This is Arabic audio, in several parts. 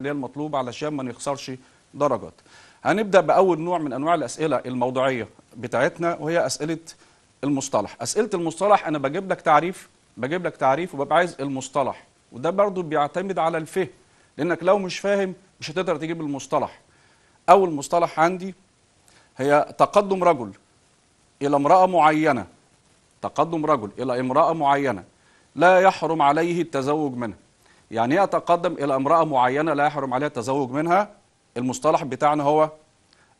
اللي هي المطلوب علشان ما نخسرش درجات. هنبدا باول نوع من انواع الاسئله الموضوعيه بتاعتنا وهي اسئله المصطلح. اسئله المصطلح انا بجيب لك تعريف بجيب لك تعريف وببقى عايز المصطلح وده برضو بيعتمد على الفهم لانك لو مش فاهم مش هتقدر تجيب المصطلح. اول مصطلح عندي هي تقدم رجل الى امراه معينه تقدم رجل الى امراه معينه لا يحرم عليه التزوج منها يعني ايه اتقدم الى امراه معينه لا يحرم عليها التزوج منها المصطلح بتاعنا هو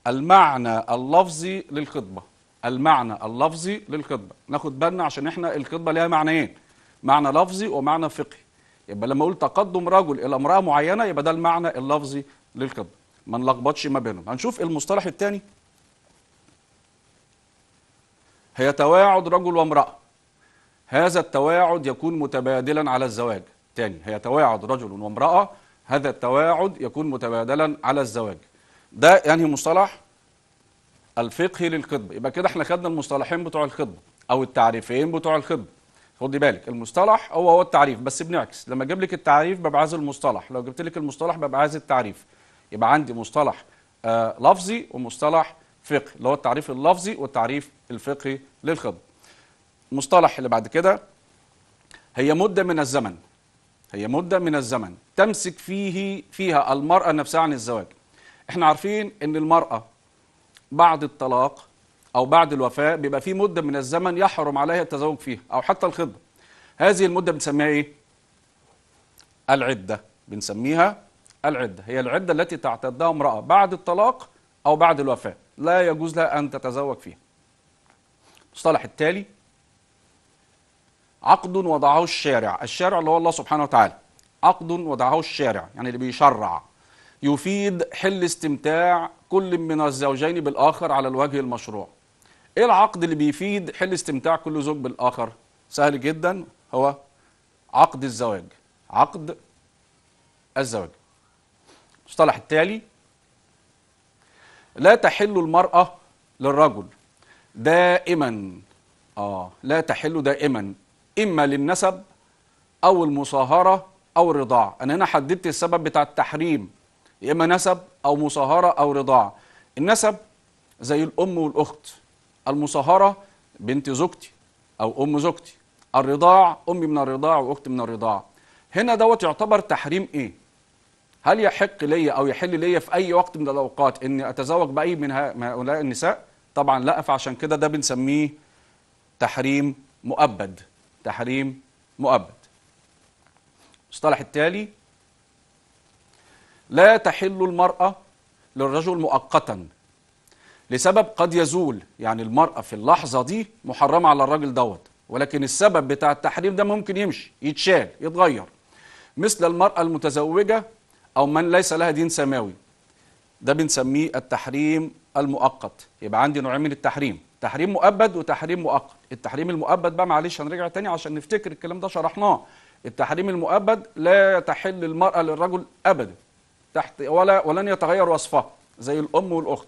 المعنى اللفظي للخطبه المعنى اللفظي للخطبه ناخد بالنا عشان احنا الخطبه ليها معنيين معنى لفظي ومعنى فقهي يبقى لما اقول تقدم رجل الى امراه معينه يبقى ده المعنى اللفظي للخطبه ما نلخبطش ما بينهم هنشوف المصطلح الثاني هي تواعد رجل وامراه هذا التواعد يكون متبادلا على الزواج تاني هي تواعد رجل وامرأة هذا التواعد يكون متبادلا على الزواج ده يعني مصطلح الفقهي للخطبة يبقى كده احنا خدنا المصطلحين بتوع الخطبة أو التعريفين بتوع الخطبة خدي بالك المصطلح هو هو التعريف بس بنعكس لما اجيب لك التعريف ببقى عايز المصطلح لو جبت لك المصطلح ببقى عايز التعريف يبقى عندي مصطلح آه لفظي ومصطلح فقهي اللي هو التعريف اللفظي والتعريف الفقهي للخطبة المصطلح اللي بعد كده هي مدة من الزمن هي مدة من الزمن تمسك فيه فيها المرأة نفسها عن الزواج احنا عارفين ان المرأة بعد الطلاق او بعد الوفاة بيبقى في مدة من الزمن يحرم عليها التزوج فيها او حتى الخطبة هذه المدة بنسميها ايه العدة بنسميها العدة هي العدة التي تعتدها امرأة بعد الطلاق او بعد الوفاة لا يجوز لها ان تتزوج فيها المصطلح التالي عقد وضعه الشارع الشارع اللي هو الله سبحانه وتعالى عقد وضعه الشارع يعني اللي بيشرع يفيد حل استمتاع كل من الزوجين بالآخر على الوجه المشروع إيه العقد اللي بيفيد حل استمتاع كل زوج بالآخر سهل جدا هو عقد الزواج عقد الزواج المصطلح التالي لا تحل المرأة للرجل دائما آه لا تحل دائما إما للنسب أو المصاهرة أو الرضاع أنا هنا حددت السبب بتاع التحريم يا إما نسب أو مصاهرة أو رضاع النسب زي الأم والأخت المصاهرة بنت زوجتي أو أم زوجتي الرضاع أمي من الرضاع وأختي من الرضاع هنا دوت يعتبر تحريم إيه؟ هل يحق لي أو يحل لي في أي وقت من الأوقات إني أتزوج بأي من هؤلاء النساء؟ طبعا لا فعشان كده ده بنسميه تحريم مؤبد تحريم مؤبد المصطلح التالي لا تحل المرأة للرجل مؤقتا لسبب قد يزول يعني المرأة في اللحظة دي محرمة على الراجل دوت ولكن السبب بتاع التحريم ده ممكن يمشي يتشال يتغير مثل المرأة المتزوجة أو من ليس لها دين سماوي ده بنسميه التحريم المؤقت يبقى عندي نوعين من التحريم تحريم مؤبد وتحريم مؤقت التحريم المؤبد بقى معلش هنرجع تاني عشان نفتكر الكلام ده شرحناه التحريم المؤبد لا تحل المرأة للرجل أبدا تحت ولا ولن يتغير وصفها زي الأم والأخت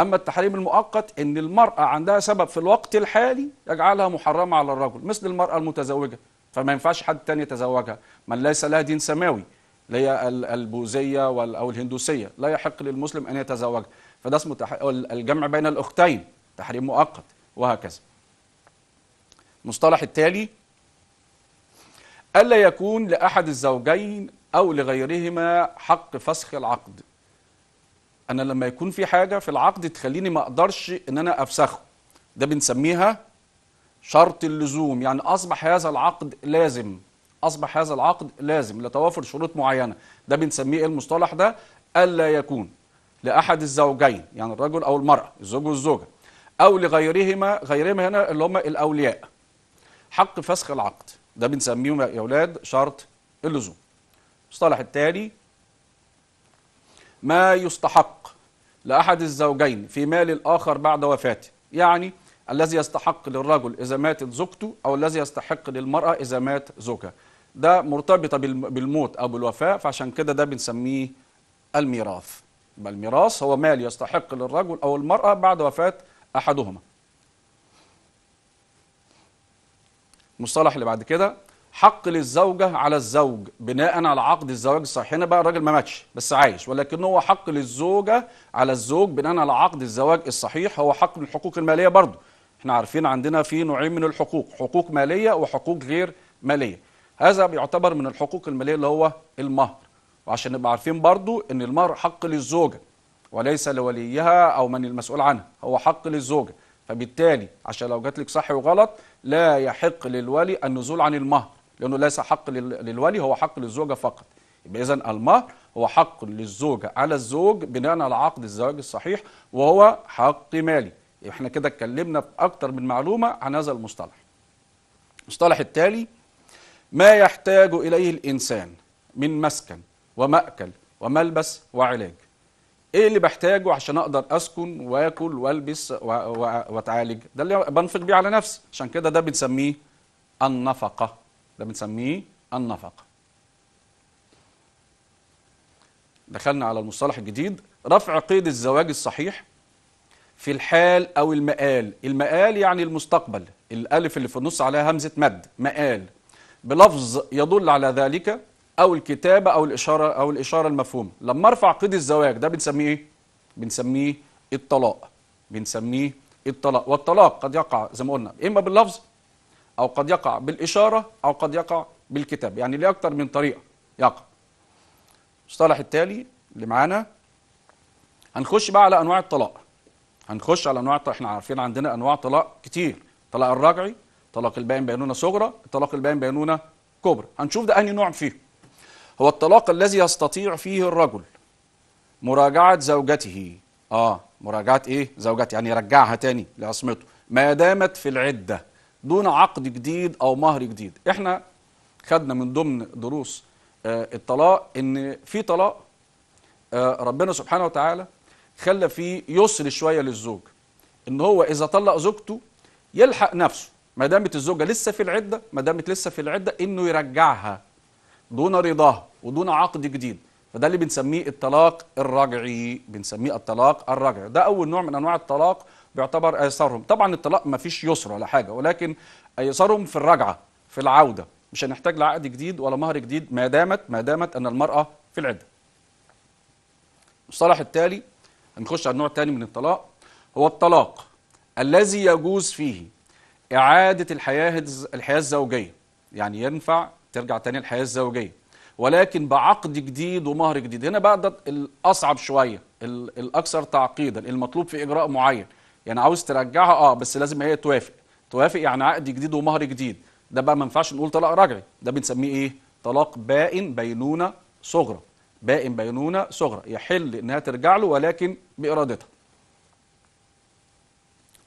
أما التحريم المؤقت إن المرأة عندها سبب في الوقت الحالي يجعلها محرمة على الرجل مثل المرأة المتزوجة فما ينفعش حد تاني يتزوجها من ليس لها دين سماوي اللي هي البوذية أو الهندوسية لا يحق للمسلم أن يتزوجها فده اسمه الجمع بين الأختين تحريم مؤقت وهكذا المصطلح التالي ألا يكون لأحد الزوجين أو لغيرهما حق فسخ العقد أنا لما يكون في حاجة في العقد تخليني ما أقدرش إن أنا أفسخه ده بنسميها شرط اللزوم يعني أصبح هذا العقد لازم أصبح هذا العقد لازم لتوافر شروط معينة ده بنسميه إيه المصطلح ده ألا يكون لأحد الزوجين يعني الرجل أو المرأة الزوج والزوجة أو لغيرهما غيرهما هنا اللي هم الأولياء حق فسخ العقد ده بنسميه يا أولاد شرط اللزوم المصطلح التالي ما يستحق لأحد الزوجين في مال الآخر بعد وفاته يعني الذي يستحق للرجل إذا ماتت زوجته أو الذي يستحق للمرأة إذا مات زوجها ده مرتبطة بالموت أو بالوفاة فعشان كده ده بنسميه الميراث يبقى الميراث هو مال يستحق للرجل أو المرأة بعد وفاة أحدهما المصطلح اللي بعد كده حق للزوجة على الزوج بناء على عقد الزواج الصحيح هنا بقى الراجل ما ماتش بس عايش ولكن هو حق للزوجة على الزوج بناء على عقد الزواج الصحيح هو حق من الحقوق المالية برضه احنا عارفين عندنا في نوعين من الحقوق حقوق مالية وحقوق غير مالية هذا بيعتبر من الحقوق المالية اللي هو المهر وعشان نبقى عارفين برضه ان المهر حق للزوجة وليس لوليها أو من المسؤول عنها هو حق للزوجة فبالتالي عشان لو جات لك صح وغلط لا يحق للولي النزول عن المهر لأنه ليس حق للولي هو حق للزوجة فقط يبقى إذا المهر هو حق للزوجة على الزوج بناء على عقد الزواج الصحيح وهو حق مالي احنا كده اتكلمنا في اكثر من معلومة عن هذا المصطلح المصطلح التالي ما يحتاج إليه الإنسان من مسكن ومأكل وملبس وعلاج ايه اللي بحتاجه عشان اقدر اسكن واكل والبس واتعالج ده اللي بنفق بيه على نفسي عشان كده ده بنسميه النفقه ده بنسميه النفقه دخلنا على المصطلح الجديد رفع قيد الزواج الصحيح في الحال او المآل المآل يعني المستقبل الالف اللي في النص عليها همزه مد مآل بلفظ يدل على ذلك او الكتابه او الاشاره او الاشاره المفهومه لما ارفع قيد الزواج ده بنسميه ايه بنسميه الطلاق بنسميه الطلاق والطلاق قد يقع زي ما قلنا اما باللفظ او قد يقع بالاشاره او قد يقع بالكتاب يعني ليه اكتر من طريقه يقع المصطلح التالي اللي معانا هنخش بقى على انواع الطلاق هنخش على انواع الطلاق احنا عارفين عندنا انواع طلاق كتير طلاق الرجعي طلاق الباين بينونه صغرى الطلاق الباين بينونه كبرى هنشوف ده انهي نوع فيه هو الطلاق الذي يستطيع فيه الرجل مراجعة زوجته آه مراجعة إيه زوجته يعني يرجعها تاني لعصمته ما دامت في العدة دون عقد جديد أو مهر جديد إحنا خدنا من ضمن دروس آه الطلاق إن في طلاق آه ربنا سبحانه وتعالى خلى فيه يسر شوية للزوج إن هو إذا طلق زوجته يلحق نفسه ما دامت الزوجة لسه في العدة ما دامت لسه في العدة إنه يرجعها دون رضاه ودون عقد جديد فده اللي بنسميه الطلاق الرجعي بنسميه الطلاق الرجعي ده اول نوع من انواع الطلاق بيعتبر ايسرهم طبعا الطلاق ما فيش يسر ولا حاجه ولكن ايسرهم في الرجعه في العوده مش هنحتاج لعقد جديد ولا مهر جديد ما دامت ما دامت ان المراه في العده المصطلح التالي هنخش على النوع التاني من الطلاق هو الطلاق الذي يجوز فيه إعادة الحياة الحياة الزوجية يعني ينفع ترجع تاني الحياه الزوجيه ولكن بعقد جديد ومهر جديد هنا بقى ده الاصعب شويه الاكثر تعقيدا المطلوب في اجراء معين يعني عاوز ترجعها اه بس لازم هي توافق توافق يعني عقد جديد ومهر جديد ده بقى ما ينفعش نقول طلاق رجعي ده بنسميه ايه طلاق بائن بينونه صغرى بائن بينونه صغرى يحل انها ترجع له ولكن بارادتها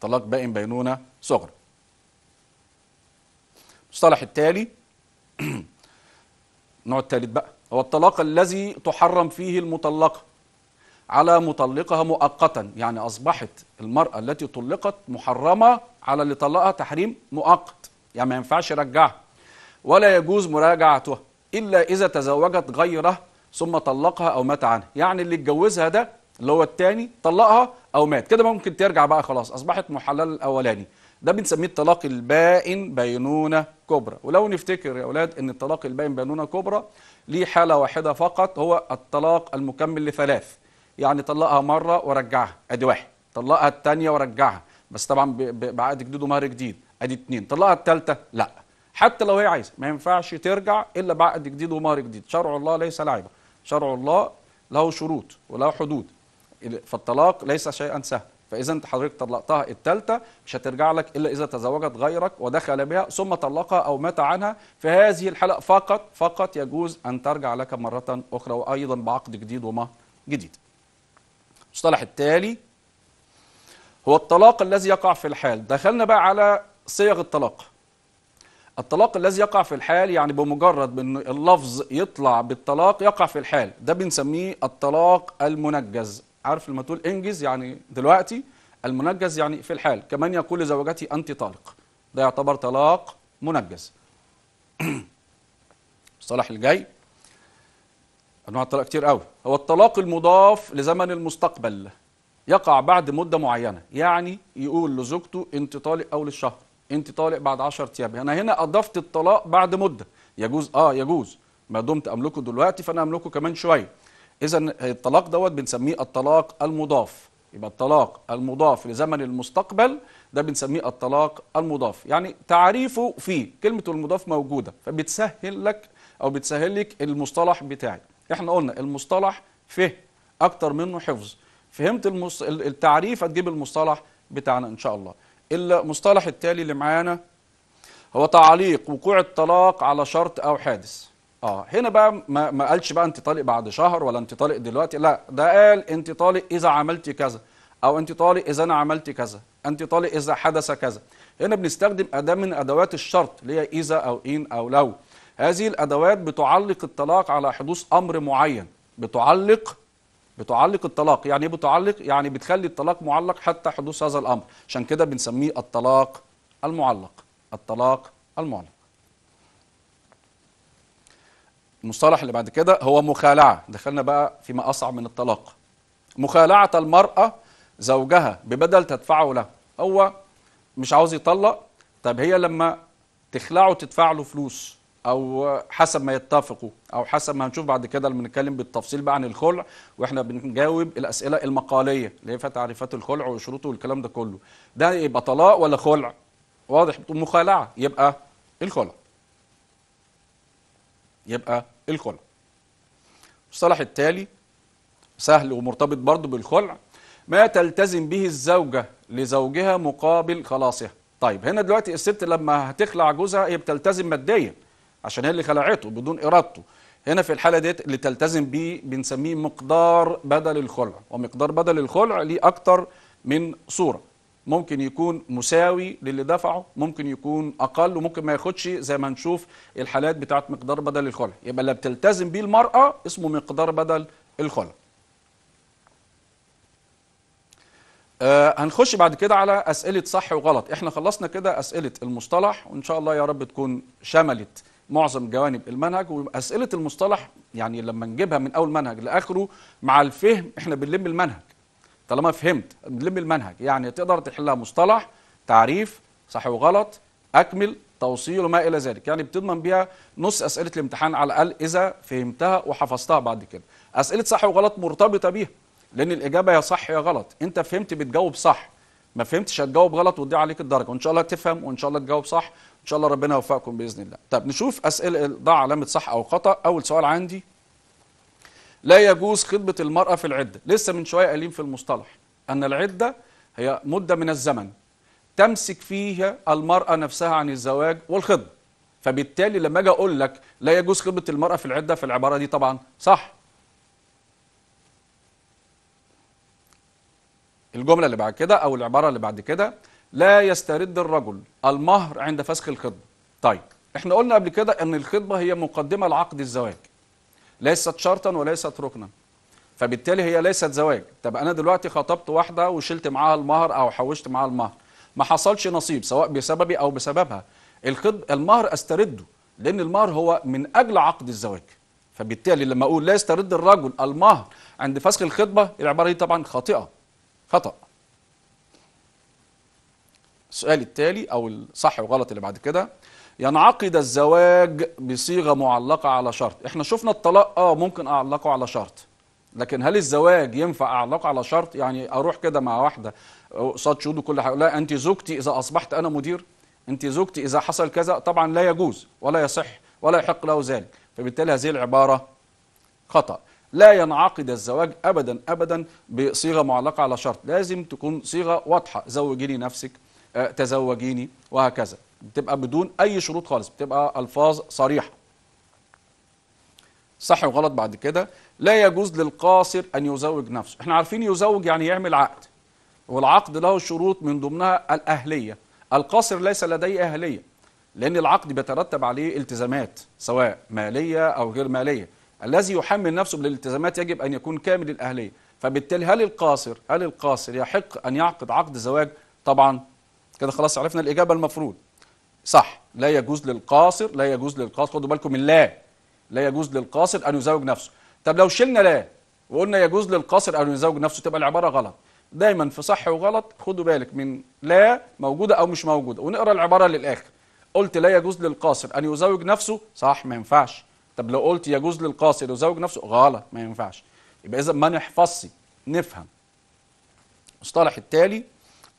طلاق بائن بينونه صغرى المصطلح التالي النوع الثالث بقى هو الطلاق الذي تحرم فيه المطلقة على مطلقها مؤقتا يعني أصبحت المرأة التي طلقت محرمة على اللي طلقها تحريم مؤقت يعني ما ينفعش يرجعها ولا يجوز مراجعتها إلا إذا تزوجت غيره ثم طلقها أو مات عنها يعني اللي اتجوزها ده اللي هو التاني طلقها أو مات كده ممكن ترجع بقى خلاص أصبحت محلل الأولاني ده بنسميه الطلاق البائن بينونة كبرى ولو نفتكر يا أولاد أن الطلاق البائن بينونة كبرى ليه حالة واحدة فقط هو الطلاق المكمل لثلاث يعني طلقها مرة ورجعها أدي واحد طلقها الثانية ورجعها بس طبعا بعقد جديد ومهر جديد أدي اتنين طلقها الثالثة لا حتى لو هي عايزة ما ينفعش ترجع إلا بعقد جديد ومهر جديد شرع الله ليس لعبة شرع الله له شروط وله حدود فالطلاق ليس شيئا سهلا فاذا انت حضرتك طلقتها الثالثه مش هترجع لك الا اذا تزوجت غيرك ودخل بها ثم طلقها او مات عنها في هذه الحاله فقط فقط يجوز ان ترجع لك مره اخرى وايضا بعقد جديد ومهر جديد. المصطلح التالي هو الطلاق الذي يقع في الحال دخلنا بقى على صيغ الطلاق الطلاق الذي يقع في الحال يعني بمجرد ان اللفظ يطلع بالطلاق يقع في الحال ده بنسميه الطلاق المنجز عارف لما تقول انجز يعني دلوقتي المنجز يعني في الحال كمان يقول لزوجتي أنت طالق ده يعتبر طلاق منجز الصلاح الجاي أنواع الطلاق كتير قوي هو الطلاق المضاف لزمن المستقبل يقع بعد مدة معينة يعني يقول لزوجته أنت طالق أول الشهر أنت طالق بعد 10 أيام أنا هنا أضفت الطلاق بعد مدة يجوز آه يجوز ما دمت أملكه دلوقتي فأنا أملكه كمان شوية اذا الطلاق دوت بنسميه الطلاق المضاف يبقى الطلاق المضاف لزمن المستقبل ده بنسميه الطلاق المضاف يعني تعريفه فيه كلمة المضاف موجودة فبتسهل لك أو بتسهل لك المصطلح بتاعي احنا قلنا المصطلح فهم أكتر منه حفظ فهمت المص... التعريف هتجيب المصطلح بتاعنا إن شاء الله المصطلح التالي اللي معانا هو تعليق وقوع الطلاق على شرط أو حادث اه هنا بقى ما, ما قالش بقى انت طالق بعد شهر ولا انت طالق دلوقتي لا ده قال انت طالق اذا عملت كذا او انت طالق اذا انا عملت كذا انت طالق اذا حدث كذا هنا بنستخدم اداه من ادوات الشرط اللي هي اذا او ان او لو هذه الادوات بتعلق الطلاق على حدوث امر معين بتعلق بتعلق الطلاق يعني ايه بتعلق يعني بتخلي الطلاق معلق حتى حدوث هذا الامر عشان كده بنسميه الطلاق المعلق الطلاق المعلق المصطلح اللي بعد كده هو مخالعة دخلنا بقى فيما أصعب من الطلاق مخالعة المرأة زوجها ببدل تدفعه له هو مش عاوز يطلق طب هي لما تخلعه تدفع له فلوس او حسب ما يتفقوا او حسب ما هنشوف بعد كده لما نتكلم بالتفصيل بقى عن الخلع واحنا بنجاوب الاسئله المقاليه اللي هي فيها تعريفات الخلع وشروطه والكلام ده كله ده يبقى طلاق ولا خلع واضح مخالعه يبقى الخلع يبقى الخلع المصطلح التالي سهل ومرتبط برضه بالخلع ما تلتزم به الزوجة لزوجها مقابل خلاصها طيب هنا دلوقتي الست لما هتخلع جوزها هي بتلتزم ماديا عشان هي اللي خلعته بدون إرادته هنا في الحالة ديت اللي تلتزم به بنسميه مقدار بدل الخلع ومقدار بدل الخلع ليه أكتر من صورة ممكن يكون مساوي للي دفعه ممكن يكون اقل وممكن ما ياخدش زي ما هنشوف الحالات بتاعت مقدار بدل الخلع يبقى اللي بتلتزم بيه المراه اسمه مقدار بدل الخلع آه هنخش بعد كده على اسئله صح وغلط احنا خلصنا كده اسئله المصطلح وان شاء الله يا رب تكون شملت معظم جوانب المنهج واسئله المصطلح يعني لما نجيبها من اول منهج لاخره مع الفهم احنا بنلم المنهج طالما فهمت نلم المنهج يعني تقدر تحلها مصطلح تعريف صح وغلط اكمل توصيل وما الى ذلك يعني بتضمن بيها نص اسئله الامتحان على الاقل اذا فهمتها وحفظتها بعد كده اسئله صح وغلط مرتبطه بيها لان الاجابه يا صح يا غلط انت فهمت بتجاوب صح ما فهمتش هتجاوب غلط وتضيع عليك الدرجه وان شاء الله تفهم وان شاء الله تجاوب صح ان شاء الله ربنا يوفقكم باذن الله طب نشوف اسئله ضع علامه صح او خطا اول سؤال عندي لا يجوز خطبة المرأة في العدة لسه من شوية قايلين في المصطلح أن العدة هي مدة من الزمن تمسك فيها المرأة نفسها عن الزواج والخطبة فبالتالي لما أجي أقول لك لا يجوز خطبة المرأة في العدة في العبارة دي طبعا صح الجملة اللي بعد كده أو العبارة اللي بعد كده لا يسترد الرجل المهر عند فسخ الخطبة طيب احنا قلنا قبل كده ان الخطبة هي مقدمة لعقد الزواج ليست شرطا وليست ركنا فبالتالي هي ليست زواج طب انا دلوقتي خطبت واحده وشلت معاها المهر او حوشت معاها المهر ما حصلش نصيب سواء بسببي او بسببها المهر استرده لان المهر هو من اجل عقد الزواج فبالتالي لما اقول لا يسترد الرجل المهر عند فسخ الخطبه العباره دي طبعا خاطئه خطا السؤال التالي او الصح وغلط اللي بعد كده ينعقد الزواج بصيغة معلقة على شرط احنا شفنا الطلاق اه ممكن اعلقه على شرط لكن هل الزواج ينفع اعلقه على شرط يعني اروح كده مع واحدة قصاد شهود وكل حاجة لا انت زوجتي اذا اصبحت انا مدير انت زوجتي اذا حصل كذا طبعا لا يجوز ولا يصح ولا يحق له ذلك فبالتالي هذه العبارة خطأ لا ينعقد الزواج ابدا ابدا بصيغه معلقه على شرط لازم تكون صيغه واضحه زوجيني نفسك آه، تزوجيني وهكذا بتبقى بدون اي شروط خالص بتبقى الفاظ صريحه صح وغلط بعد كده لا يجوز للقاصر ان يزوج نفسه احنا عارفين يزوج يعني يعمل عقد والعقد له شروط من ضمنها الاهليه القاصر ليس لديه اهليه لان العقد بيترتب عليه التزامات سواء ماليه او غير ماليه الذي يحمل نفسه بالالتزامات يجب ان يكون كامل الاهليه فبالتالي هل القاصر هل القاصر يحق ان يعقد عقد زواج طبعا كده خلاص عرفنا الاجابه المفروض صح لا يجوز للقاصر لا يجوز للقاصر خدوا بالكم من لا لا يجوز للقاصر أن يزوج نفسه طب لو شلنا لا وقلنا يجوز للقاصر أن يزوج نفسه تبقى العبارة غلط دايما في صح وغلط خدوا بالك من لا موجودة أو مش موجودة ونقرأ العبارة للآخر قلت لا يجوز للقاصر أن يزوج نفسه صح ما ينفعش طب لو قلت يجوز للقاصر يزوج نفسه غلط ما ينفعش يبقى إذا ما نحفظش نفهم المصطلح التالي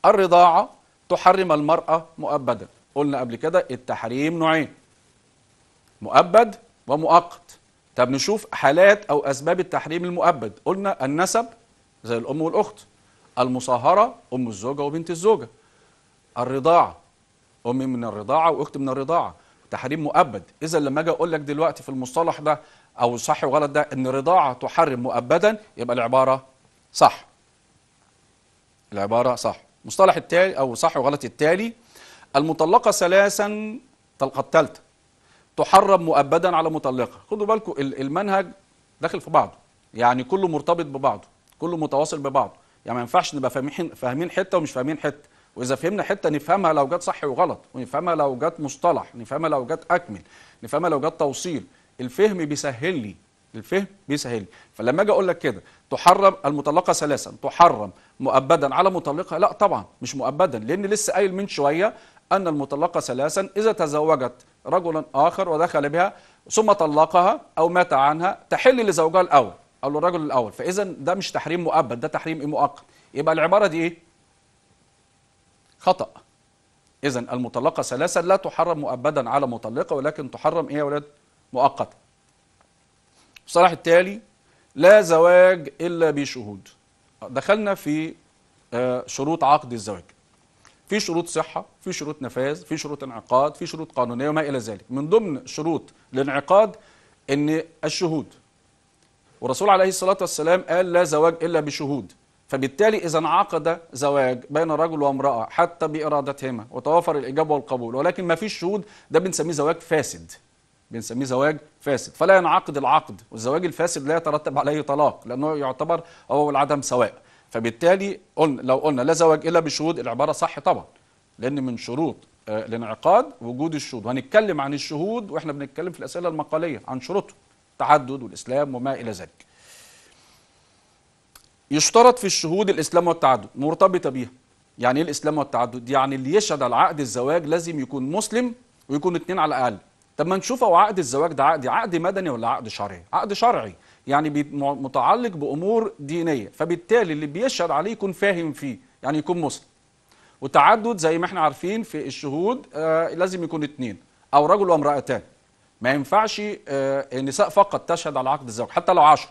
الرضاعة تحرم المرأة مؤبدا قلنا قبل كده التحريم نوعين مؤبد ومؤقت طب نشوف حالات أو أسباب التحريم المؤبد قلنا النسب زي الأم والأخت المصاهرة أم الزوجة وبنت الزوجة الرضاعة أم من الرضاعة وأخت من الرضاعة تحريم مؤبد إذا لما أجي أقول لك دلوقتي في المصطلح ده أو صح وغلط ده إن الرضاعة تحرم مؤبدا يبقى العبارة صح العبارة صح المصطلح التالي أو صح وغلط التالي المطلقة ثلاثا طلقة الثالثة تحرم مؤبدا على مطلقة خدوا بالكم المنهج داخل في بعضه يعني كله مرتبط ببعضه كله متواصل ببعضه يعني ما ينفعش نبقى فاهمين فاهمين حتة ومش فاهمين حتة وإذا فهمنا حتة نفهمها لو جت صح وغلط ونفهمها لو جت مصطلح نفهمها لو جت أكمل نفهمها لو جت توصيل الفهم بيسهل لي الفهم بيسهل لي فلما اجي اقول لك كده تحرم المطلقه ثلاثا تحرم مؤبدا على مطلقه لا طبعا مش مؤبدا لان لسه قايل من شويه أن المطلقة ثلاثا إذا تزوجت رجلا آخر ودخل بها ثم طلقها أو مات عنها تحل لزوجها الأول أو للرجل الأول فإذا ده مش تحريم مؤبد ده تحريم مؤقت يبقى العبارة دي إيه؟ خطأ إذا المطلقة ثلاثا لا تحرم مؤبدا على مطلقة ولكن تحرم إيه يا ولاد؟ مؤقتا الصلاح التالي لا زواج إلا بشهود دخلنا في آه، شروط عقد الزواج في شروط صحه في شروط نفاذ في شروط انعقاد في شروط قانونيه وما الى ذلك من ضمن شروط الانعقاد ان الشهود والرسول عليه الصلاه والسلام قال لا زواج الا بشهود فبالتالي إذا انعقد زواج بين رجل وامرأة حتى بإرادتهما وتوافر الإجابة والقبول ولكن ما فيش شهود ده بنسميه زواج فاسد بنسميه زواج فاسد فلا ينعقد العقد والزواج الفاسد لا يترتب عليه طلاق لأنه يعتبر هو العدم سواء فبالتالي قلنا لو قلنا لا زواج الا بشهود العباره صح طبعا لان من شروط آه، الانعقاد وجود الشهود وهنتكلم عن الشهود واحنا بنتكلم في الاسئله المقاليه عن شروطه التعدد والاسلام وما الى ذلك يشترط في الشهود الاسلام والتعدد مرتبطه بيها يعني ايه الاسلام والتعدد يعني اللي يشهد على عقد الزواج لازم يكون مسلم ويكون اتنين على الاقل طب ما نشوف هو عقد الزواج ده عقد عقد مدني ولا عقد شرعي عقد شرعي يعني متعلق بأمور دينية فبالتالي اللي بيشهد عليه يكون فاهم فيه يعني يكون مسلم وتعدد زي ما احنا عارفين في الشهود آه لازم يكون اثنين أو رجل وامرأتان ما ينفعش آه النساء فقط تشهد على عقد الزواج حتى لو عشر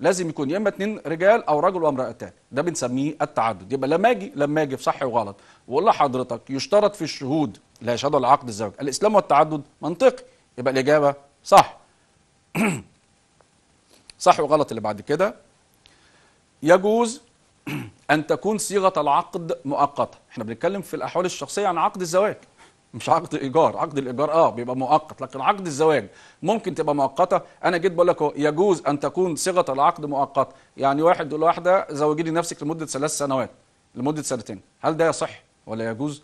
لازم يكون يا اما اثنين رجال او رجل وامرأتان ده بنسميه التعدد يبقى لما اجي لما اجي في صح وغلط واقول لحضرتك يشترط في الشهود اللي يشهدوا على عقد الزواج الاسلام والتعدد منطقي يبقى الاجابه صح صح وغلط اللي بعد كده يجوز أن تكون صيغة العقد مؤقتة احنا بنتكلم في الأحوال الشخصية عن عقد الزواج مش عقد ايجار عقد الايجار اه بيبقى مؤقت لكن عقد الزواج ممكن تبقى مؤقته انا جيت بقول لك يجوز ان تكون صيغه العقد مؤقته يعني واحد يقول لواحده زوجيني نفسك لمده ثلاث سنوات لمده سنتين هل ده يصح ولا يجوز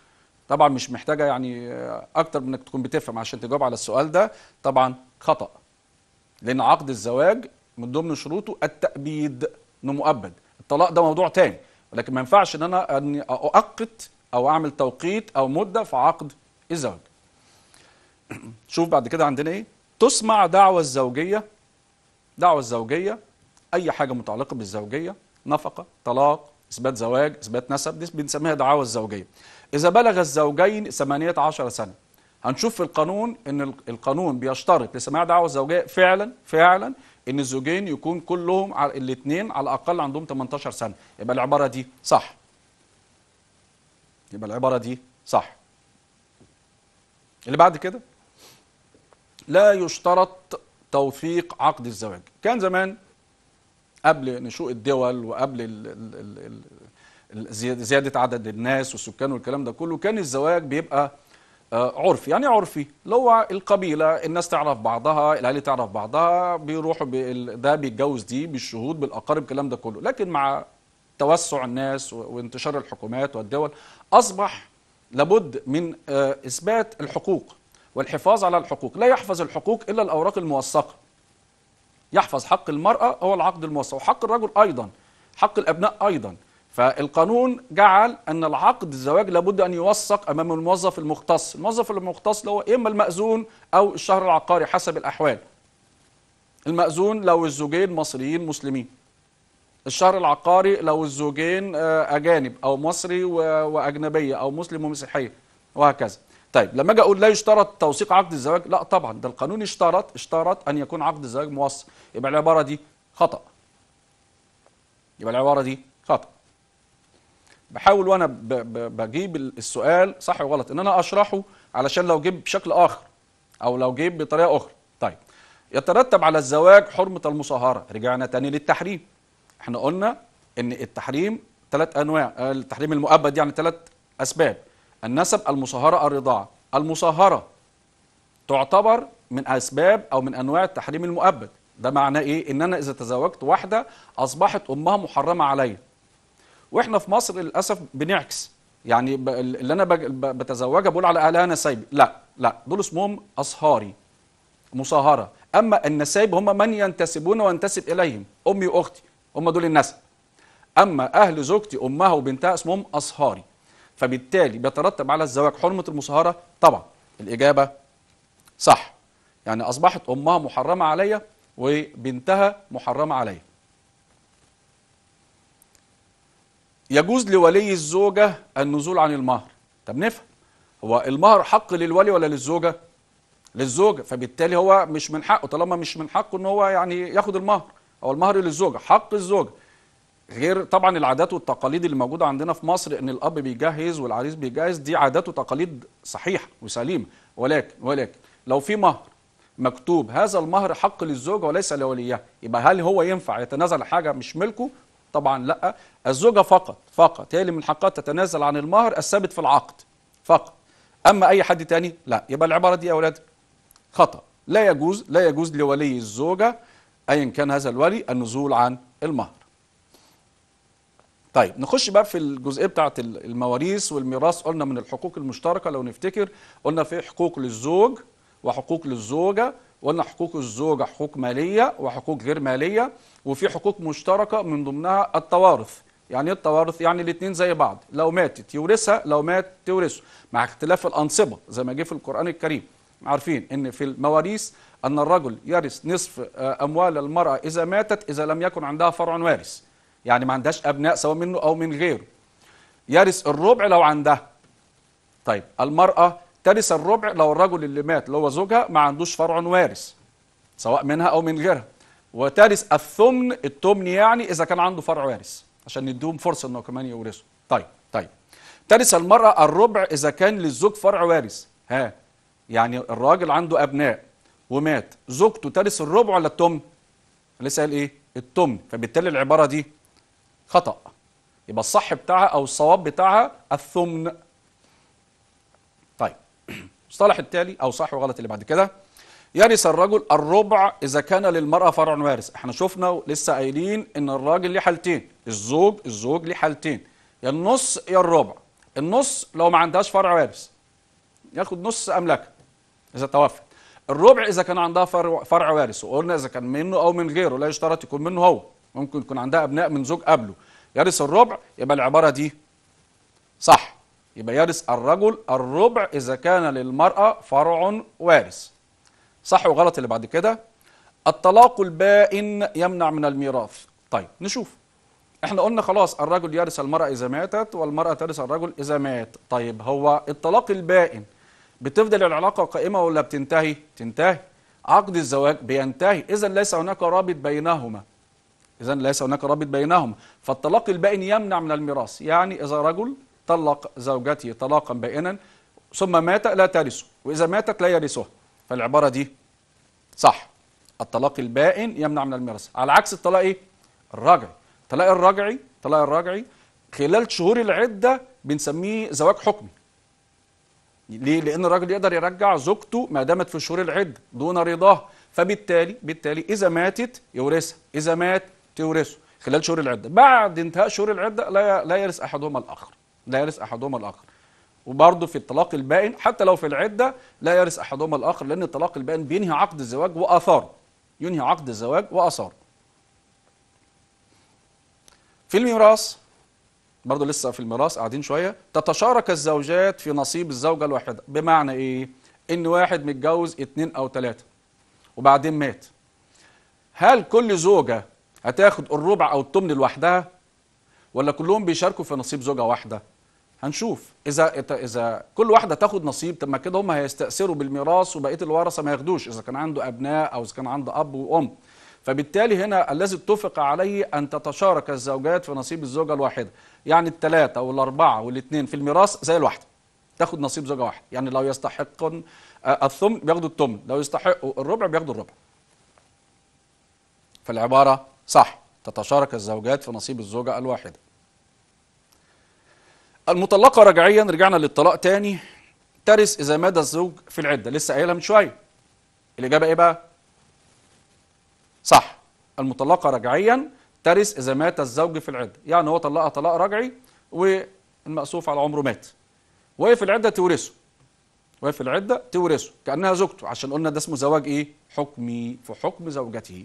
طبعا مش محتاجه يعني اكتر من انك تكون بتفهم عشان تجاوب على السؤال ده طبعا خطا لان عقد الزواج من ضمن شروطه التأبيد انه مؤبد الطلاق ده موضوع تاني ولكن ما ينفعش ان انا اني اؤقت او اعمل توقيت او مده في عقد الزواج شوف بعد كده عندنا ايه تسمع دعوة الزوجية دعوة الزوجية أي حاجة متعلقة بالزوجية نفقة طلاق إثبات زواج إثبات نسب دي بنسميها دعاوى الزوجية إذا بلغ الزوجين 18 سنة هنشوف في القانون إن القانون بيشترط لسماع دعوة الزوجية فعلا فعلا ان الزوجين يكون كلهم على الاثنين على الاقل عندهم 18 سنه يبقى العباره دي صح يبقى العباره دي صح اللي بعد كده لا يشترط توثيق عقد الزواج كان زمان قبل نشوء الدول وقبل ال ال ال زياده عدد الناس والسكان والكلام ده كله كان الزواج بيبقى آه، عرفي يعني عرفي اللي هو القبيله الناس تعرف بعضها الاهالي تعرف بعضها بيروحوا ده بيتجوز دي بالشهود بالاقارب الكلام ده كله لكن مع توسع الناس وانتشار الحكومات والدول اصبح لابد من آه، اثبات الحقوق والحفاظ على الحقوق لا يحفظ الحقوق الا الاوراق الموثقه يحفظ حق المراه هو العقد الموثق وحق الرجل ايضا حق الابناء ايضا فالقانون جعل ان العقد الزواج لابد ان يوثق امام الموظف المختص الموظف المختص اللي هو اما المأذون او الشهر العقاري حسب الاحوال المأذون لو الزوجين مصريين مسلمين الشهر العقاري لو الزوجين آه، اجانب او مصري واجنبيه او مسلم ومسيحيه وهكذا طيب لما اجي اقول لا يشترط توثيق عقد الزواج لا طبعا ده القانون اشترط اشترط ان يكون عقد الزواج موثق يبقى العباره دي خطا يبقى العباره دي خطا بحاول وانا بجيب السؤال صح وغلط ان انا اشرحه علشان لو جه بشكل اخر او لو جه بطريقه اخرى طيب يترتب على الزواج حرمه المصاهره رجعنا تاني للتحريم احنا قلنا ان التحريم ثلاث انواع آه، التحريم المؤبد يعني ثلاث اسباب النسب المصاهره الرضاعه المصاهره تعتبر من اسباب او من انواع التحريم المؤبد ده معناه ايه ان انا اذا تزوجت واحده اصبحت امها محرمه عليا واحنا في مصر للاسف بنعكس يعني اللي انا بتزوجها بقول على اهلها نسايب لا لا دول اسمهم اصهاري مصاهره اما النسايب هم من ينتسبون وانتسب اليهم امي واختي هم دول النسب اما اهل زوجتي امها وبنتها اسمهم اصهاري فبالتالي بيترتب على الزواج حرمه المصاهره طبعا الاجابه صح يعني اصبحت امها محرمه عليا وبنتها محرمه عليا يجوز لولي الزوجة النزول عن المهر طب نفهم هو المهر حق للولي ولا للزوجة للزوجة فبالتالي هو مش من حقه طالما مش من حقه ان هو يعني ياخد المهر او المهر للزوجة حق الزوجة غير طبعا العادات والتقاليد اللي موجودة عندنا في مصر ان الاب بيجهز والعريس بيجهز دي عادات وتقاليد صحيحة وسليمة ولكن ولكن لو في مهر مكتوب هذا المهر حق للزوجة وليس لوليها يبقى هل هو ينفع يتنازل حاجة مش ملكه طبعا لا الزوجة فقط فقط هي اللي من حقها تتنازل عن المهر الثابت في العقد فقط أما أي حد تاني لا يبقى العبارة دي يا أولاد خطأ لا يجوز لا يجوز لولي الزوجة أيا كان هذا الولي النزول عن المهر طيب نخش بقى في الجزئيه بتاعه المواريث والميراث قلنا من الحقوق المشتركه لو نفتكر قلنا في حقوق للزوج وحقوق للزوجه وقلنا حقوق الزوجة حقوق مالية وحقوق غير مالية وفي حقوق مشتركة من ضمنها التوارث يعني ايه التوارث يعني الاثنين زي بعض لو ماتت يورثها لو مات تورثه مع اختلاف الأنصبة زي ما جه في القرآن الكريم عارفين ان في المواريث أن الرجل يرث نصف آه، أموال المرأة إذا ماتت إذا لم يكن عندها فرع وارث يعني ما عندهاش أبناء سواء منه أو من غيره يرث الربع لو عندها طيب المرأة ترث الربع لو الرجل اللي مات اللي هو زوجها ما عندوش فرع وارث سواء منها او من غيرها وترث الثمن التمن يعني اذا كان عنده فرع وارث عشان نديهم فرصه انه كمان يورثوا طيب طيب ترث المراه الربع اذا كان للزوج فرع وارث ها يعني الراجل عنده ابناء ومات زوجته ترث الربع ولا التمن لسه قال ايه التمن فبالتالي العباره دي خطا يبقى الصح بتاعها او الصواب بتاعها الثمن المصطلح التالي او صح وغلط اللي بعد كده يرث الرجل الربع اذا كان للمراه فرع وارث احنا شفنا لسه قايلين ان الراجل ليه حالتين الزوج الزوج ليه حالتين يا النص يا الربع النص لو ما عندهاش فرع وارث ياخد نص املاكها اذا توفت الربع اذا كان عندها فرع, فرع وارث وقلنا اذا كان منه او من غيره لا يشترط يكون منه هو ممكن يكون عندها ابناء من زوج قبله يرث الربع يبقى العباره دي صح يبقى يرث الرجل الربع إذا كان للمرأة فرع وارث صح وغلط اللي بعد كده الطلاق البائن يمنع من الميراث طيب نشوف احنا قلنا خلاص الرجل يرث المرأة إذا ماتت والمرأة ترث الرجل إذا مات طيب هو الطلاق البائن بتفضل العلاقة قائمة ولا بتنتهي؟ تنتهي عقد الزواج بينتهي إذا ليس هناك رابط بينهما إذا ليس هناك رابط بينهما فالطلاق البائن يمنع من الميراث يعني إذا رجل طلق زوجته طلاقا بائنا ثم مات لا ترثه وإذا ماتت لا يرثها فالعبارة دي صح الطلاق البائن يمنع من الميراث على عكس الطلاق ايه الرجعي الطلاق الرجعي الطلاق الرجعي خلال شهور العده بنسميه زواج حكمي ليه لان الراجل يقدر يرجع زوجته ما دامت في شهور العده دون رضاه فبالتالي بالتالي اذا ماتت يورثها اذا مات تورثه خلال شهور العده بعد انتهاء شهور العده لا لا يرث احدهما الاخر لا يرث احدهما الاخر وبرضه في الطلاق البائن حتى لو في العده لا يرث احدهما الاخر لان الطلاق البائن بينهي عقد الزواج واثاره ينهي عقد الزواج واثاره في الميراث برضه لسه في الميراث قاعدين شويه تتشارك الزوجات في نصيب الزوجه الواحده بمعنى ايه ان واحد متجوز اتنين او ثلاثه وبعدين مات هل كل زوجه هتاخد الربع او الثمن لوحدها ولا كلهم بيشاركوا في نصيب زوجه واحده هنشوف اذا اذا كل واحده تاخد نصيب طب ما كده هم هيستاثروا بالميراث وبقيه الورثه ما ياخدوش اذا كان عنده ابناء او اذا كان عنده اب وام فبالتالي هنا الذي اتفق عليه ان تتشارك الزوجات في نصيب الزوجه الواحده يعني الثلاثه والاربعه والاثنين في الميراث زي الواحده تاخد نصيب زوجه واحده يعني لو يستحقن آه، الثمن بياخدوا الثمن لو يستحقوا الربع بياخدوا الربع فالعباره صح تتشارك الزوجات في نصيب الزوجه الواحده المطلقة رجعيا رجعنا للطلاق تاني ترث إذا مات الزوج في العدة لسه قايلها من شوية الإجابة إيه بقى؟ صح المطلقة رجعيا ترث إذا مات الزوج في العدة يعني هو طلقها طلاق رجعي والمأسوف على عمره مات وهي في العدة تورثه وهي في العدة تورثه كأنها زوجته عشان قلنا ده اسمه زواج إيه؟ حكمي في حكم زوجته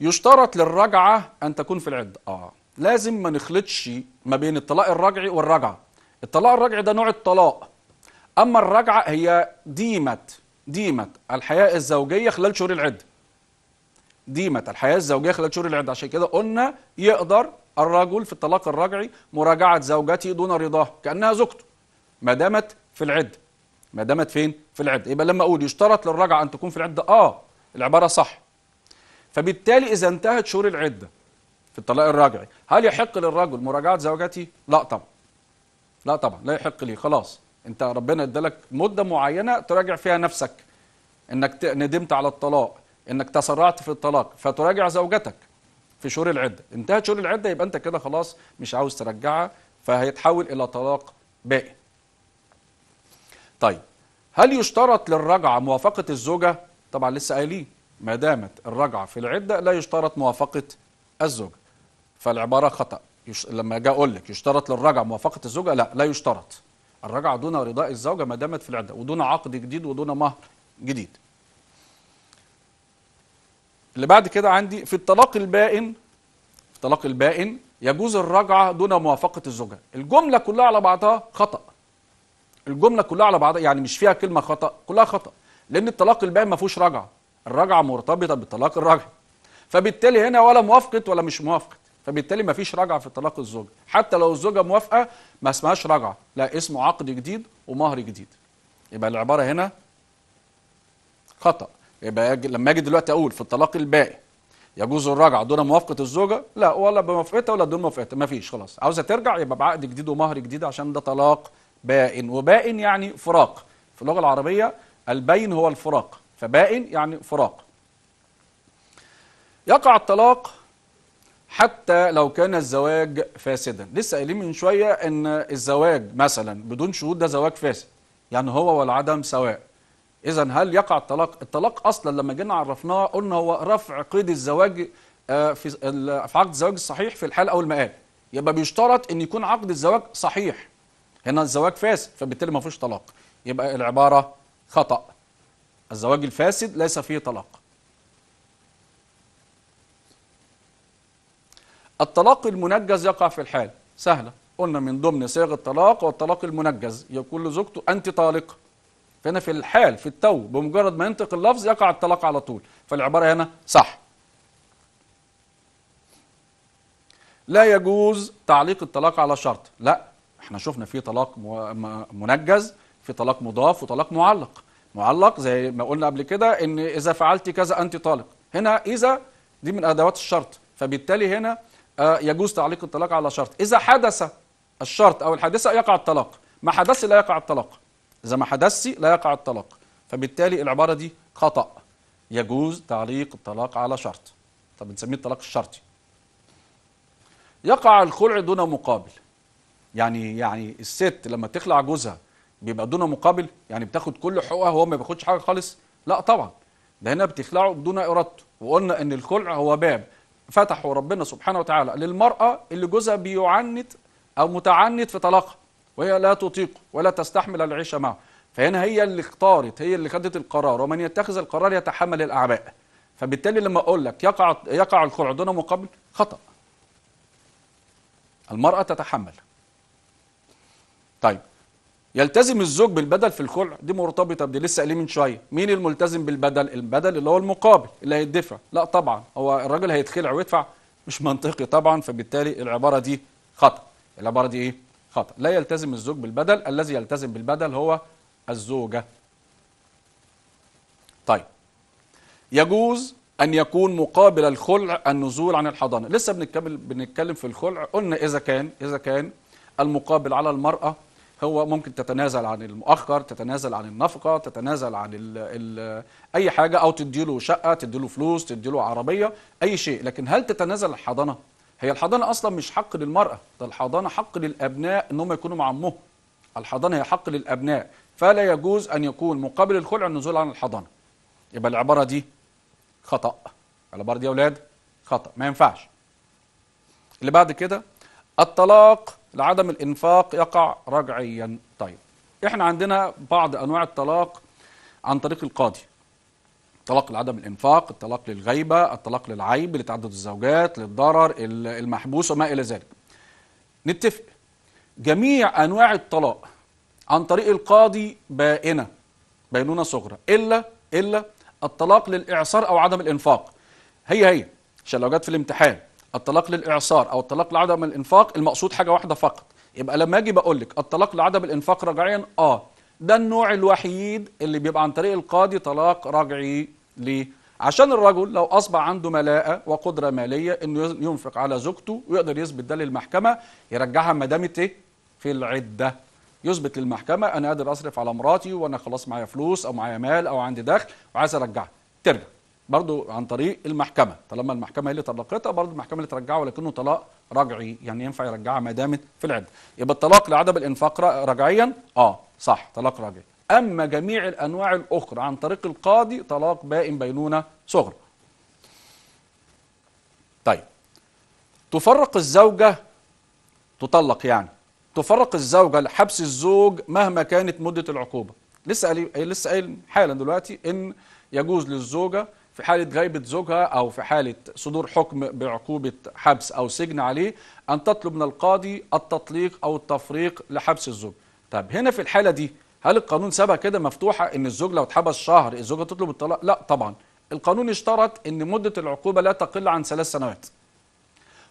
يشترط للرجعة أن تكون في العدة آه لازم ما نخلطش ما بين الطلاق الرجعي والرجعة الطلاق الرجعي ده نوع الطلاق أما الرجعة هي ديمة ديمة الحياة الزوجية خلال شهور العدة ديمة الحياة الزوجية خلال شهور العدة عشان كده قلنا يقدر الرجل في الطلاق الرجعي مراجعة زوجته دون رضاه كأنها زوجته ما دامت في العدة ما دامت فين؟ في العدة يبقى لما أقول يشترط للرجعة أن تكون في العدة آه العبارة صح فبالتالي إذا انتهت شهور العدة في الطلاق الراجعي هل يحق للرجل مراجعة زوجته؟ لا طبعا لا طبعا لا يحق ليه خلاص انت ربنا ادالك مدة معينة تراجع فيها نفسك انك ندمت على الطلاق انك تسرعت في الطلاق فتراجع زوجتك في شهور العدة انتهت شهور العدة يبقى انت كده خلاص مش عاوز ترجعها فهيتحول الى طلاق باقي طيب هل يشترط للرجعة موافقة الزوجة؟ طبعا لسه قايلين ما دامت الرجعة في العدة لا يشترط موافقة الزوج فالعبارة خطأ يش... لما جاء أقول لك يشترط للرجعة موافقة الزوجة لا لا يشترط الرجعة دون رضاء الزوجة ما دامت في العدة ودون عقد جديد ودون مهر جديد اللي بعد كده عندي في الطلاق البائن في الطلاق البائن يجوز الرجعة دون موافقة الزوجة الجملة كلها على بعضها خطأ الجملة كلها على بعضها يعني مش فيها كلمة خطأ كلها خطأ لأن الطلاق البائن ما فيهوش رجعة الرجعة مرتبطة بالطلاق الرجعي فبالتالي هنا ولا موافقه ولا مش موافقه فبالتالي ما فيش رجعة في الطلاق الزوجي حتى لو الزوجة موافقة ما اسمهاش رجعة لا اسمه عقد جديد ومهر جديد يبقى العبارة هنا خطأ يبقى لما اجي دلوقتي اقول في الطلاق الباقي يجوز الرجعه دون موافقه الزوجه لا ولا بموافقتها ولا دون موافقتها ما فيش خلاص عاوزه ترجع يبقى بعقد جديد ومهر جديد عشان ده طلاق بائن وبائن يعني فراق في اللغه العربيه البين هو الفراق فبائن يعني فراق يقع الطلاق حتى لو كان الزواج فاسدا لسه قايلين من شوية ان الزواج مثلا بدون شروط ده زواج فاسد يعني هو والعدم سواء اذا هل يقع الطلاق الطلاق اصلا لما جينا عرفناه قلنا هو رفع قيد الزواج آه، في عقد الزواج الصحيح في الحال او المقال يبقى بيشترط ان يكون عقد الزواج صحيح هنا الزواج فاسد فبالتالي ما فيش طلاق يبقى العبارة خطأ الزواج الفاسد ليس فيه طلاق الطلاق المنجز يقع في الحال سهلة قلنا من ضمن صيغ الطلاق والطلاق المنجز يقول لزوجته أنت طالقة فهنا في الحال في التو بمجرد ما ينطق اللفظ يقع الطلاق على طول فالعبارة هنا صح لا يجوز تعليق الطلاق على شرط لا احنا شفنا في طلاق منجز في طلاق مضاف وطلاق معلق معلق زي ما قلنا قبل كده ان اذا فعلت كذا انت طالق هنا اذا دي من ادوات الشرط فبالتالي هنا آه، يجوز تعليق الطلاق على شرط اذا حدث الشرط او الحادثه يقع الطلاق ما حدث لا يقع الطلاق اذا ما حدث لا يقع الطلاق فبالتالي العباره دي خطا يجوز تعليق الطلاق على شرط طب بنسميه الطلاق الشرطي يقع الخلع دون مقابل يعني يعني الست لما تخلع جوزها بيبقى دون مقابل يعني بتاخد كل حقوقها وهو ما بياخدش حاجه خالص لا طبعا ده هنا بتخلعه دون ارادته وقلنا ان الخلع هو باب فتحه ربنا سبحانه وتعالى للمراه اللي جوزها بيعنت او متعنت في طلاقها وهي لا تطيق ولا تستحمل العيش معه فهنا هي اللي اختارت هي اللي خدت القرار ومن يتخذ القرار يتحمل الاعباء فبالتالي لما اقول لك يقع يقع الخلع دون مقابل خطا المراه تتحمل طيب يلتزم الزوج بالبدل في الخلع دي مرتبطه بدي لسه قايلين من شويه مين الملتزم بالبدل البدل اللي هو المقابل اللي هيدفع لا طبعا هو الراجل هيتخلع ويدفع مش منطقي طبعا فبالتالي العباره دي خطا العباره دي ايه خطا لا يلتزم الزوج بالبدل الذي يلتزم بالبدل هو الزوجه طيب يجوز أن يكون مقابل الخلع النزول عن الحضانة لسه بنتكلم بنتكلم في الخلع قلنا إذا كان إذا كان المقابل على المرأة هو ممكن تتنازل عن المؤخر تتنازل عن النفقة تتنازل عن الـ الـ أي حاجة أو تديله شقة تديله فلوس تديله عربية أي شيء لكن هل تتنازل الحضانة هي الحضانة أصلا مش حق للمرأة ده الحضانة حق للأبناء إن يكونوا مع أمه الحضانة هي حق للأبناء فلا يجوز أن يكون مقابل الخلع النزول عن الحضانة يبقى العبارة دي خطأ العبارة دي يا أولاد خطأ ما ينفعش اللي بعد كده الطلاق لعدم الإنفاق يقع رجعيا طيب إحنا عندنا بعض أنواع الطلاق عن طريق القاضي الطلاق لعدم الإنفاق الطلاق للغيبة الطلاق للعيب لتعدد الزوجات للضرر المحبوس وما إلى ذلك نتفق جميع أنواع الطلاق عن طريق القاضي بائنة بينونة صغرى إلا إلا الطلاق للإعصار أو عدم الإنفاق هي هي عشان لو جت في الامتحان الطلاق للاعصار او الطلاق لعدم الانفاق المقصود حاجه واحده فقط يبقى لما اجي بقول لك الطلاق لعدم الانفاق رجعيا اه ده النوع الوحيد اللي بيبقى عن طريق القاضي طلاق رجعي ليه عشان الرجل لو أصبح عنده ملاءة وقدرة مالية إنه ينفق على زوجته ويقدر يثبت ده للمحكمة يرجعها ما دامت إيه؟ في العدة يثبت للمحكمة أنا قادر أصرف على مراتي وأنا خلاص معايا فلوس أو معايا مال أو عندي دخل وعايز أرجعها ترجع برضه عن طريق المحكمه طالما المحكمه هي اللي طلقتها برضه المحكمه اللي ترجعه ولكنه طلاق رجعي يعني ينفع يرجعها ما دامت في العده يبقى الطلاق لعدم الانفاق رجعيا اه صح طلاق رجعي اما جميع الانواع الاخرى عن طريق القاضي طلاق بائن بينونه صغرى طيب تفرق الزوجه تطلق يعني تفرق الزوجه لحبس الزوج مهما كانت مده العقوبه لسه قايل لسه قايل حالا دلوقتي ان يجوز للزوجه في حالة غيبة زوجها أو في حالة صدور حكم بعقوبة حبس أو سجن عليه أن تطلب من القاضي التطليق أو التفريق لحبس الزوج طب هنا في الحالة دي هل القانون سابها كده مفتوحة أن الزوج لو اتحبس شهر الزوجة تطلب الطلاق لا طبعا القانون اشترط أن مدة العقوبة لا تقل عن ثلاث سنوات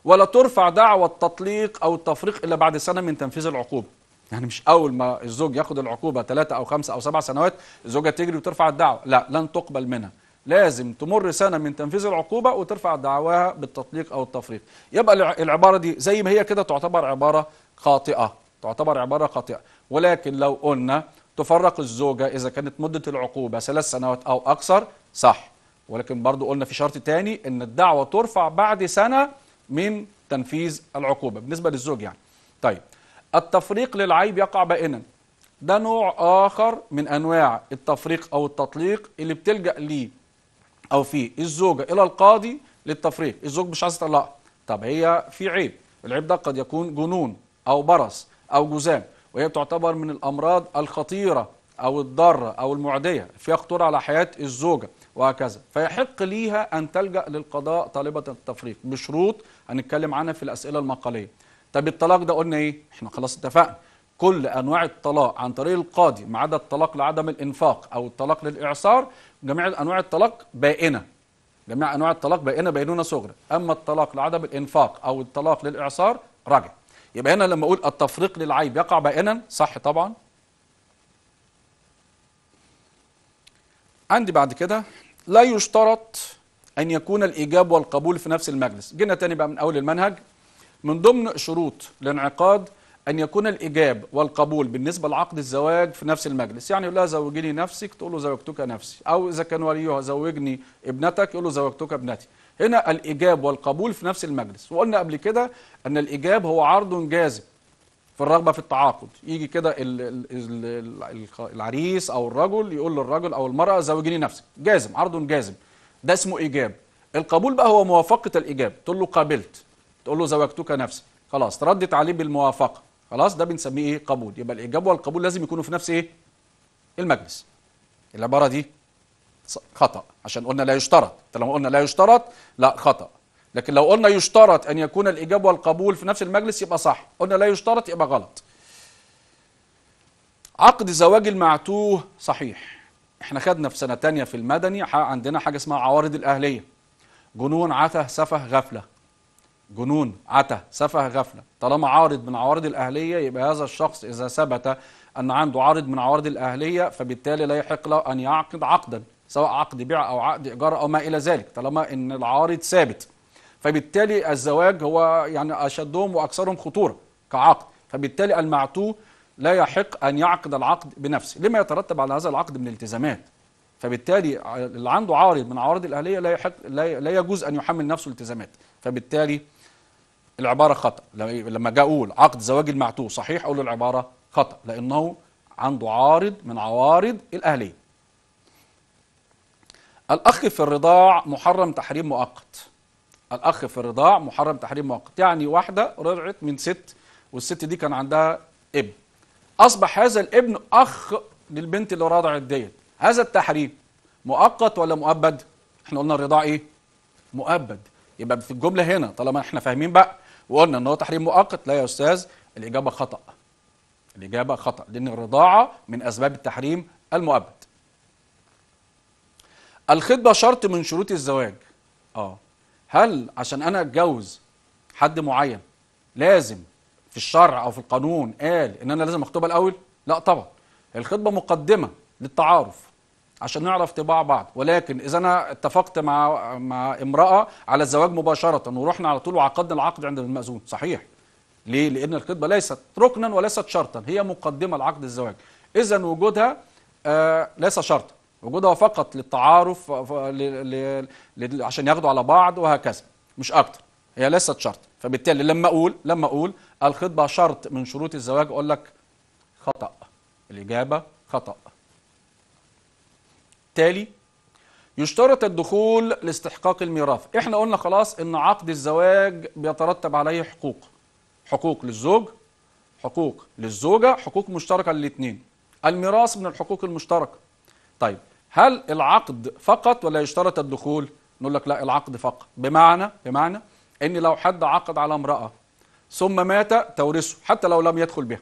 ولا ترفع دعوى التطليق أو التفريق إلا بعد سنة من تنفيذ العقوبة يعني مش أول ما الزوج ياخد العقوبة ثلاثة أو خمسة أو سبع سنوات الزوجة تجري وترفع الدعوة لا لن تقبل منها لازم تمر سنة من تنفيذ العقوبة وترفع دعواها بالتطليق أو التفريق يبقى العبارة دي زي ما هي كده تعتبر عبارة خاطئة تعتبر عبارة خاطئة ولكن لو قلنا تفرق الزوجة إذا كانت مدة العقوبة ثلاث سنوات أو أكثر صح ولكن برضو قلنا في شرط تاني أن الدعوة ترفع بعد سنة من تنفيذ العقوبة بالنسبة للزوج يعني طيب التفريق للعيب يقع بائنا ده نوع آخر من أنواع التفريق أو التطليق اللي بتلجأ ليه او في الزوجه الى القاضي للتفريق الزوج مش عايز يطلقها طب هي في عيب العيب ده قد يكون جنون او برص او جزام وهي تعتبر من الامراض الخطيره او الضاره او المعديه فيها خطوره على حياه الزوجه وهكذا فيحق ليها ان تلجا للقضاء طالبه التفريق بشروط هنتكلم عنها في الاسئله المقاليه طب الطلاق ده قلنا ايه احنا خلاص اتفقنا كل انواع الطلاق عن طريق القاضي ما عدا الطلاق لعدم الانفاق او الطلاق للاعصار جميع انواع الطلاق بائنه جميع انواع الطلاق بائنه بينونه صغرى اما الطلاق لعدم الانفاق او الطلاق للاعصار رجع يبقى هنا لما اقول التفريق للعيب يقع بائنا صح طبعا عندي بعد كده لا يشترط ان يكون الايجاب والقبول في نفس المجلس جينا تاني بقى من اول المنهج من ضمن شروط الانعقاد أن يكون الإيجاب والقبول بالنسبة لعقد الزواج في نفس المجلس يعني يقول لها زوجيني نفسك تقول له زوجتك نفسي أو إذا كان وليها زوجني ابنتك يقول له زوجتك ابنتي هنا الإيجاب والقبول في نفس المجلس وقلنا قبل كده أن الإيجاب هو عرض جاذب في الرغبة في التعاقد يجي كده العريس أو الرجل يقول للرجل أو المرأة زوجيني نفسك جازم عرض جازم ده اسمه إيجاب القبول بقى هو موافقة الإيجاب تقول له قابلت تقول له زوجتك نفسي خلاص ردت عليه بالموافقة خلاص ده بنسميه ايه قبول يبقى الايجاب والقبول لازم يكونوا في نفس ايه المجلس العباره دي خطا عشان قلنا لا يشترط طالما قلنا لا يشترط لا خطا لكن لو قلنا يشترط ان يكون الايجاب والقبول في نفس المجلس يبقى صح قلنا لا يشترط يبقى غلط عقد زواج المعتوه صحيح احنا خدنا في سنه تانية في المدني عندنا حاجه اسمها عوارض الاهليه جنون عته سفه غفله جنون عتى سفه غفله طالما عارض من عوارض الاهليه يبقى هذا الشخص اذا ثبت ان عنده عارض من عوارض الاهليه فبالتالي لا يحق له ان يعقد عقدا سواء عقد بيع او عقد ايجار او ما الى ذلك طالما ان العارض ثابت فبالتالي الزواج هو يعني اشدهم واكثرهم خطوره كعقد فبالتالي المعتوه لا يحق ان يعقد العقد بنفسه لما يترتب على هذا العقد من التزامات فبالتالي اللي عنده عارض من عوارض الاهليه لا يحق لا يجوز ان يحمل نفسه التزامات فبالتالي العبارة خطأ لما جاء أقول عقد زواج المعتوه صحيح أقول العبارة خطأ لأنه عنده عارض من عوارض الأهلية الأخ في الرضاع محرم تحريم مؤقت الأخ في الرضاع محرم تحريم مؤقت يعني واحدة رضعت من ست والست دي كان عندها ابن أصبح هذا الابن أخ للبنت اللي رضعت ديت هذا التحريم مؤقت ولا مؤبد؟ احنا قلنا الرضاع ايه؟ مؤبد يبقى في الجمله هنا طالما احنا فاهمين بقى وقلنا ان هو تحريم مؤقت لا يا استاذ الاجابه خطا الاجابه خطا لان الرضاعه من اسباب التحريم المؤبد الخطبه شرط من شروط الزواج اه هل عشان انا اتجوز حد معين لازم في الشرع او في القانون قال ان انا لازم اخطبها الاول لا طبعا الخطبه مقدمه للتعارف عشان نعرف طباع بعض ولكن اذا انا اتفقت مع مع امراه على الزواج مباشره ورحنا على طول وعقدنا العقد عند المأذون صحيح ليه لان الخطبه ليست ركنا وليست شرطا هي مقدمه لعقد الزواج اذا وجودها آه ليس شرطا وجودها فقط للتعارف عشان ياخدوا على بعض وهكذا مش اكتر هي ليست شرط فبالتالي لما اقول لما اقول الخطبه شرط من شروط الزواج اقول لك خطا الاجابه خطا التالي يشترط الدخول لاستحقاق الميراث احنا قلنا خلاص ان عقد الزواج بيترتب عليه حقوق حقوق للزوج حقوق للزوجة حقوق مشتركة للاثنين الميراث من الحقوق المشتركة طيب هل العقد فقط ولا يشترط الدخول نقول لك لا العقد فقط بمعنى بمعنى ان لو حد عقد على امرأة ثم مات تورثه حتى لو لم يدخل بها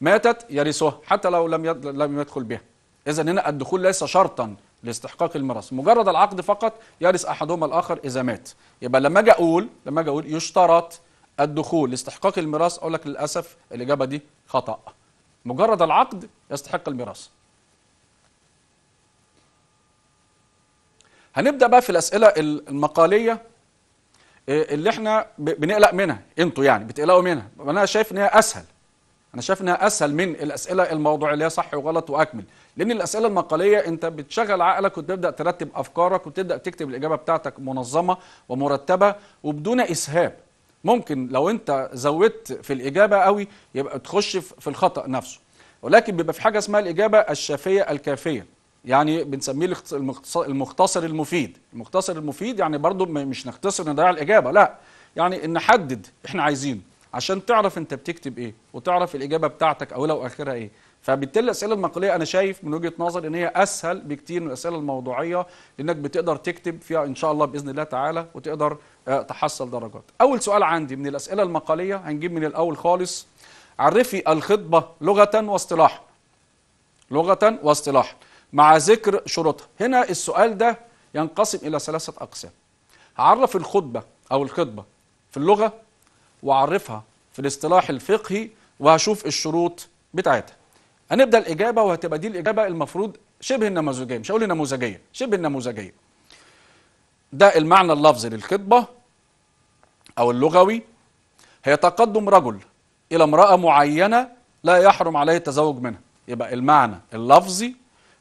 ماتت يرثها حتى لو لم لم يدخل بها إذا هنا الدخول ليس شرطا لاستحقاق الميراث مجرد العقد فقط يرث أحدهما الآخر إذا مات يبقى لما أجي أقول لما أجي أقول يشترط الدخول لاستحقاق الميراث أقول لك للأسف الإجابة دي خطأ مجرد العقد يستحق الميراث هنبدأ بقى في الأسئلة المقالية إيه، اللي احنا بنقلق منها انتوا يعني بتقلقوا منها انا شايف ان هي اسهل انا شايف انها اسهل من الاسئله الموضوعيه صح وغلط واكمل لان الاسئله المقاليه انت بتشغل عقلك وتبدا ترتب افكارك وتبدا تكتب الاجابه بتاعتك منظمه ومرتبه وبدون اسهاب ممكن لو انت زودت في الاجابه قوي يبقى تخش في الخطا نفسه ولكن بيبقى في حاجه اسمها الاجابه الشافيه الكافيه يعني بنسميه المختصر المفيد المختصر المفيد يعني برضو مش نختصر نضيع الاجابه لا يعني نحدد احنا عايزينه عشان تعرف انت بتكتب ايه وتعرف الاجابه بتاعتك اولها واخرها ايه فبالتالي الاسئله المقاليه انا شايف من وجهه نظر ان هي اسهل بكتير من الاسئله الموضوعيه لانك بتقدر تكتب فيها ان شاء الله باذن الله تعالى وتقدر آه، تحصل درجات اول سؤال عندي من الاسئله المقاليه هنجيب من الاول خالص عرفي الخطبه لغه واصطلاحا لغه واصطلاحا مع ذكر شروطها هنا السؤال ده ينقسم الى ثلاثه اقسام هعرف الخطبه او الخطبه في اللغه وعرفها في الاصطلاح الفقهي وهشوف الشروط بتاعتها هنبدأ الإجابة وهتبقى دي الإجابة المفروض شبه النموذجية مش هقول النموذجية شبه النموذجية ده المعنى اللفظي للخطبة أو اللغوي هي تقدم رجل إلى امرأة معينة لا يحرم عليه التزوج منها يبقى المعنى اللفظي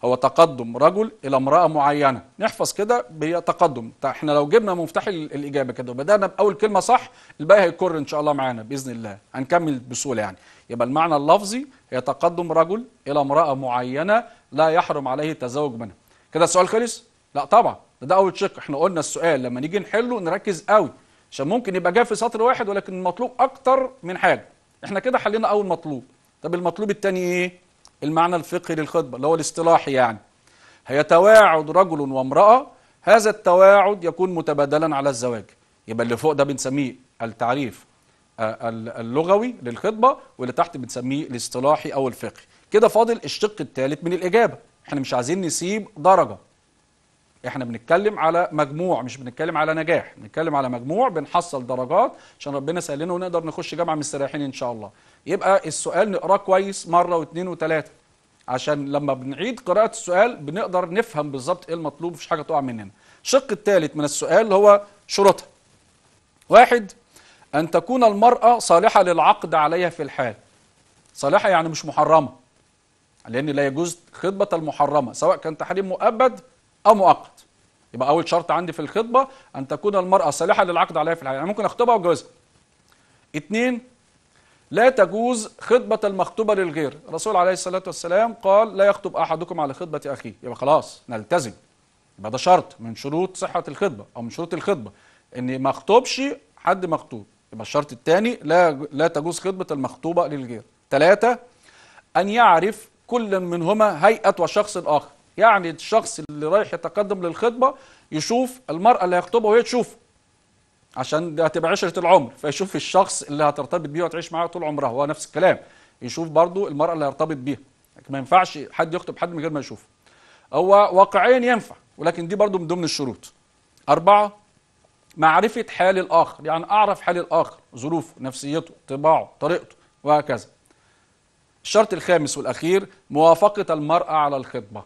هو تقدم رجل إلى امرأة معينة نحفظ كده بتقدم طيب، احنا لو جبنا مفتاح الإجابة كده وبدأنا بأول كلمة صح الباقي هيكر إن شاء الله معانا بإذن الله هنكمل بسهولة يعني يبقى المعنى اللفظي هي تقدم رجل إلى امرأة معينة لا يحرم عليه التزوج منها كده السؤال خلص؟ لا طبعا ده, أول شق احنا قلنا السؤال لما نيجي نحله نركز قوي عشان ممكن يبقى جاي في سطر واحد ولكن المطلوب أكتر من حاجة احنا كده حلينا أول مطلوب طب المطلوب التاني إيه؟ المعنى الفقهي للخطبة اللي هو الاصطلاحي يعني هي تواعد رجل وامرأة هذا التواعد يكون متبادلا على الزواج يبقى اللي فوق ده بنسميه التعريف آه، اللغوي للخطبة واللي تحت بنسميه الاصطلاحي أو الفقهي كده فاضل الشق الثالث من الإجابة احنا مش عايزين نسيب درجة احنا بنتكلم على مجموع مش بنتكلم على نجاح بنتكلم على مجموع بنحصل درجات عشان ربنا سهل لنا ونقدر نخش جامعه مستريحين ان شاء الله يبقى السؤال نقراه كويس مرة واثنين وثلاثة عشان لما بنعيد قراءة السؤال بنقدر نفهم بالظبط ايه المطلوب مفيش حاجة تقع مننا الشق الثالث من السؤال هو شروطها واحد أن تكون المرأة صالحة للعقد عليها في الحال صالحة يعني مش محرمة لأن لا يجوز خطبة المحرمة سواء كان تحريم مؤبد أو مؤقت يبقى أول شرط عندي في الخطبة أن تكون المرأة صالحة للعقد عليها في الحال يعني ممكن أخطبها وأتجوزها اتنين لا تجوز خطبة المخطوبة للغير الرسول عليه الصلاة والسلام قال لا يخطب أحدكم على خطبة أخيه يبقى خلاص نلتزم يبقى ده شرط من شروط صحة الخطبة أو من شروط الخطبة إن ما أخطبش حد مخطوب يبقى الشرط الثاني لا لا تجوز خطبة المخطوبة للغير ثلاثة أن يعرف كل منهما هيئة وشخص الآخر يعني الشخص اللي رايح يتقدم للخطبة يشوف المرأة اللي هيخطبها وهي تشوفه عشان ده هتبقى عشره العمر فيشوف الشخص اللي هترتبط بيه وتعيش معاه طول عمرها هو نفس الكلام يشوف برضو المراه اللي هيرتبط بيها ما ينفعش حد يخطب حد من غير ما يشوفه هو واقعيا ينفع ولكن دي برضو من ضمن الشروط أربعة معرفة حال الآخر يعني أعرف حال الآخر ظروفه نفسيته طباعه طريقته وهكذا الشرط الخامس والأخير موافقة المرأة على الخطبة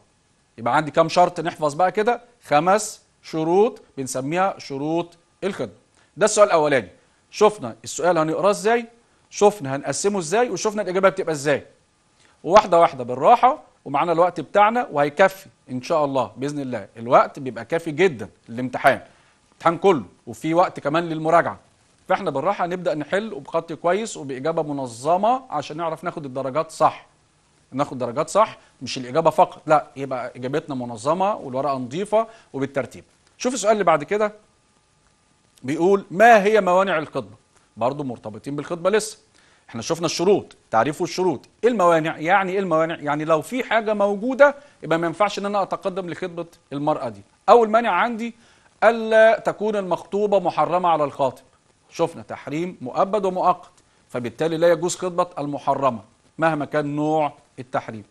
يبقى عندي كام شرط نحفظ بقى كده خمس شروط بنسميها شروط الخطبة ده السؤال الاولاني شفنا السؤال هنقراه ازاي شفنا هنقسمه ازاي وشفنا الاجابه بتبقى ازاي واحده واحده بالراحه ومعانا الوقت بتاعنا وهيكفي ان شاء الله باذن الله الوقت بيبقى كافي جدا للامتحان الامتحان كله وفي وقت كمان للمراجعه فاحنا بالراحه هنبدا نحل وبخط كويس وباجابه منظمه عشان نعرف ناخد الدرجات صح ناخد درجات صح مش الاجابه فقط لا يبقى اجابتنا منظمه والورقه نظيفه وبالترتيب شوف السؤال اللي بعد كده بيقول ما هي موانع الخطبه برضه مرتبطين بالخطبه لسه احنا شفنا الشروط تعريف الشروط ايه الموانع يعني ايه الموانع يعني لو في حاجه موجوده يبقى ما ينفعش ان انا اتقدم لخطبه المراه دي اول مانع عندي الا تكون المخطوبه محرمه على الخاطب شفنا تحريم مؤبد ومؤقت فبالتالي لا يجوز خطبه المحرمه مهما كان نوع التحريم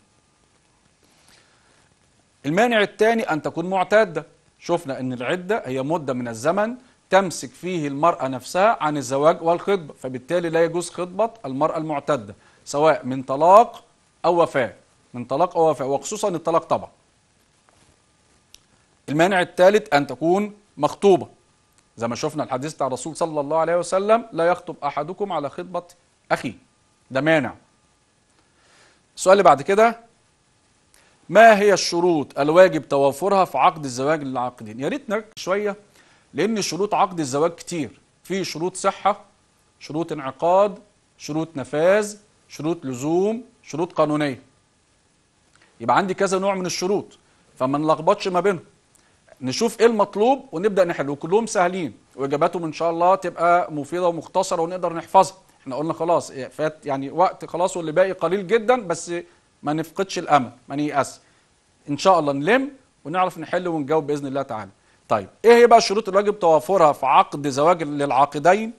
المانع الثاني ان تكون معتاده شفنا ان العده هي مده من الزمن تمسك فيه المرأة نفسها عن الزواج والخطبة فبالتالي لا يجوز خطبة المرأة المعتدة سواء من طلاق أو وفاة من طلاق أو وفاة وخصوصا الطلاق طبعا المانع الثالث أن تكون مخطوبة زي ما شفنا الحديث بتاع الرسول صلى الله عليه وسلم لا يخطب أحدكم على خطبة أخيه ده مانع السؤال اللي بعد كده ما هي الشروط الواجب توافرها في عقد الزواج للعاقدين يا ريت نركز شويه لأن شروط عقد الزواج كتير في شروط صحة شروط انعقاد شروط نفاذ شروط لزوم شروط قانونية يبقى عندي كذا نوع من الشروط فما نلخبطش ما بينهم نشوف ايه المطلوب ونبدا نحل وكلهم سهلين واجاباتهم ان شاء الله تبقى مفيده ومختصره ونقدر نحفظها احنا قلنا خلاص إيه، فات يعني وقت خلاص واللي باقي قليل جدا بس ما نفقدش الامل ما نيأس ان شاء الله نلم ونعرف نحل ونجاوب باذن الله تعالى طيب ايه هي بقى الشروط اللي يجب توافرها في عقد زواج للعاقدين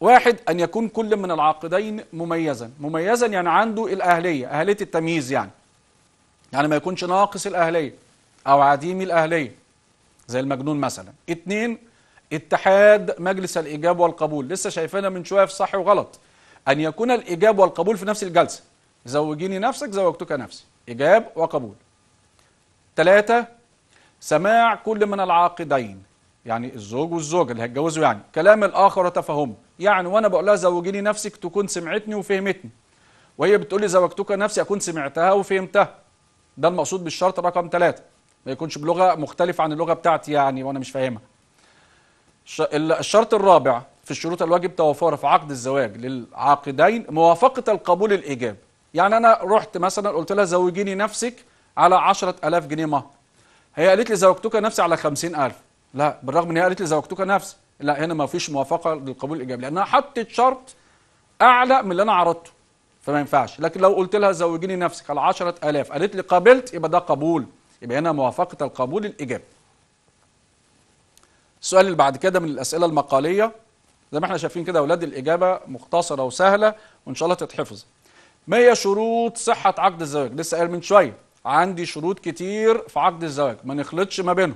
واحد ان يكون كل من العاقدين مميزا مميزا يعني عنده الاهليه اهليه التمييز يعني يعني ما يكونش ناقص الاهليه او عديم الاهليه زي المجنون مثلا اتنين اتحاد مجلس الايجاب والقبول لسه شايفينها من شويه في صح وغلط ان يكون الايجاب والقبول في نفس الجلسه زوجيني نفسك زوجتك نفسي ايجاب وقبول ثلاثة سماع كل من العاقدين يعني الزوج والزوجة اللي هيتجوزوا يعني كلام الآخر وتفهم يعني وأنا بقول لها زوجيني نفسك تكون سمعتني وفهمتني وهي بتقول لي زوجتك نفسي أكون سمعتها وفهمتها ده المقصود بالشرط رقم ثلاثة ما يكونش بلغة مختلفة عن اللغة بتاعتي يعني وأنا مش فاهمها الشرط الرابع في الشروط الواجب توفرها في عقد الزواج للعاقدين موافقة القبول الإيجاب يعني أنا رحت مثلا قلت لها زوجيني نفسك على 10000 جنيه مهر هي قالت لي زوجتك نفسي على 50000 لا بالرغم ان هي قالت لي زوجتك نفسي لا هنا ما فيش موافقه للقبول الايجابي لانها حطت شرط اعلى من اللي انا عرضته فما ينفعش لكن لو قلت لها زوجيني نفسك على 10000 قالت لي قبلت يبقى ده قبول يبقى هنا موافقه القبول الايجابي السؤال اللي بعد كده من الاسئله المقاليه زي ما احنا شايفين كده اولاد الاجابه مختصره وسهله وان شاء الله تتحفظ ما هي شروط صحه عقد الزواج لسه قايل من شويه عندي شروط كتير في عقد الزواج ما نخلطش ما بينهم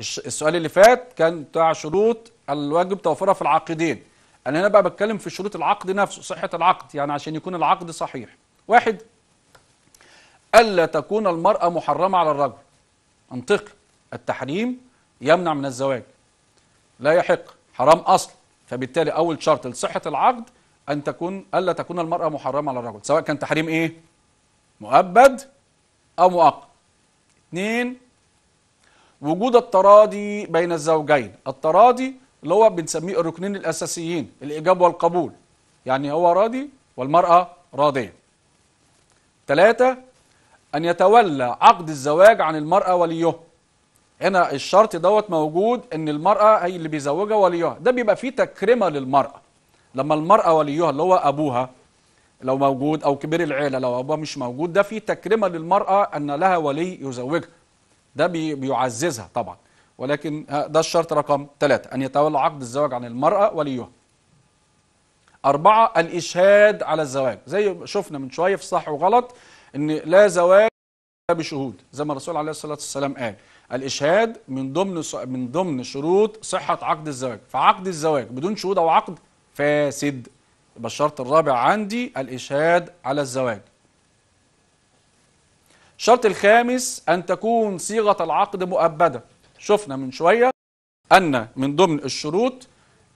السؤال اللي فات كان بتاع شروط الواجب توفرها في العقدين انا هنا بقى بتكلم في شروط العقد نفسه صحه العقد يعني عشان يكون العقد صحيح واحد الا تكون المراه محرمه على الرجل منطقي التحريم يمنع من الزواج لا يحق حرام اصل فبالتالي اول شرط لصحه العقد ان تكون الا تكون المراه محرمه على الرجل سواء كان تحريم ايه مؤبد أو مؤقت اثنين وجود التراضي بين الزوجين التراضي اللي هو بنسميه الركنين الأساسيين الإيجاب والقبول يعني هو راضي والمرأة راضية ثلاثة أن يتولى عقد الزواج عن المرأة وليه هنا الشرط دوت موجود ان المرأة هي اللي بيزوجها وليها ده بيبقى فيه تكرمة للمرأة لما المرأة وليها اللي هو أبوها لو موجود او كبير العيله لو ابوها مش موجود ده في تكرمه للمراه ان لها ولي يزوجها ده بيعززها طبعا ولكن ده الشرط رقم ثلاثة أن يتولى عقد الزواج عن المرأة وليها أربعة الإشهاد على الزواج زي شفنا من شوية في صح وغلط أن لا زواج بشهود زي ما الرسول عليه الصلاة والسلام قال الإشهاد من ضمن من ضمن شروط صحة عقد الزواج فعقد الزواج بدون شهود أو عقد فاسد يبقى الشرط الرابع عندي الإشهاد على الزواج الشرط الخامس أن تكون صيغة العقد مؤبدة شفنا من شوية أن من ضمن الشروط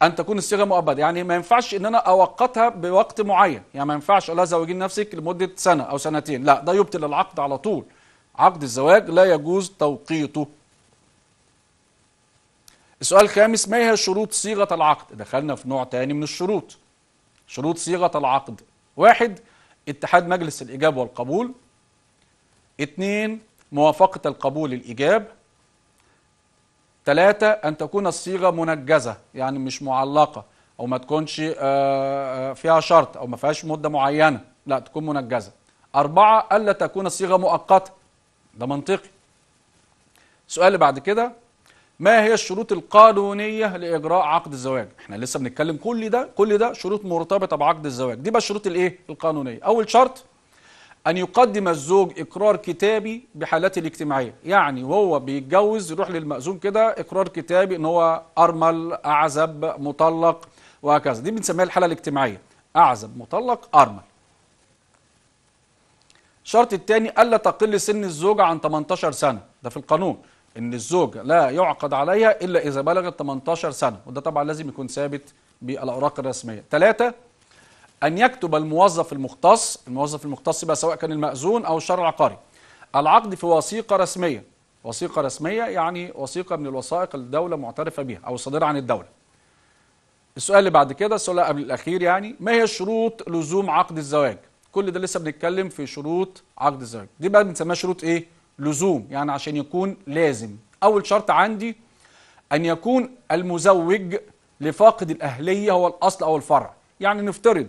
أن تكون الصيغة مؤبدة يعني ما ينفعش أن أنا أوقتها بوقت معين يعني ما ينفعش لا زوجين نفسك لمدة سنة أو سنتين لا ده يبطل العقد على طول عقد الزواج لا يجوز توقيته السؤال الخامس ما هي شروط صيغة العقد دخلنا في نوع تاني من الشروط شروط صيغة العقد واحد اتحاد مجلس الإجاب والقبول اثنين موافقة القبول الإجاب ثلاثة أن تكون الصيغة منجزة يعني مش معلقة أو ما تكونش آه، آه، فيها شرط أو ما فيهاش مدة معينة لا تكون منجزة أربعة ألا تكون الصيغة مؤقتة ده منطقي سؤال اللي بعد كده ما هي الشروط القانونية لإجراء عقد الزواج احنا لسه بنتكلم كل ده كل ده شروط مرتبطة بعقد الزواج دي بقى الشروط الايه القانونية أول شرط أن يقدم الزوج إقرار كتابي بحالته الاجتماعية يعني وهو بيتجوز يروح للمأذون كده إقرار كتابي إن هو أرمل أعزب مطلق وهكذا دي بنسميها الحالة الاجتماعية أعزب مطلق أرمل الشرط الثاني ألا تقل سن الزوجة عن 18 سنة ده في القانون ان الزوجه لا يعقد عليها الا اذا بلغت 18 سنه وده طبعا لازم يكون ثابت بالاوراق الرسميه ثلاثه ان يكتب الموظف المختص الموظف المختص بقى سواء كان المأذون او الشرع العقاري العقد في وثيقه رسميه وثيقه رسميه يعني وثيقه من الوثائق الدوله معترفه بها او صادره عن الدوله السؤال اللي بعد كده السؤال قبل الاخير يعني ما هي شروط لزوم عقد الزواج كل ده لسه بنتكلم في شروط عقد الزواج دي بقى بنسميها شروط ايه لزوم يعني عشان يكون لازم أول شرط عندي أن يكون المزوج لفاقد الأهلية هو الأصل أو الفرع يعني نفترض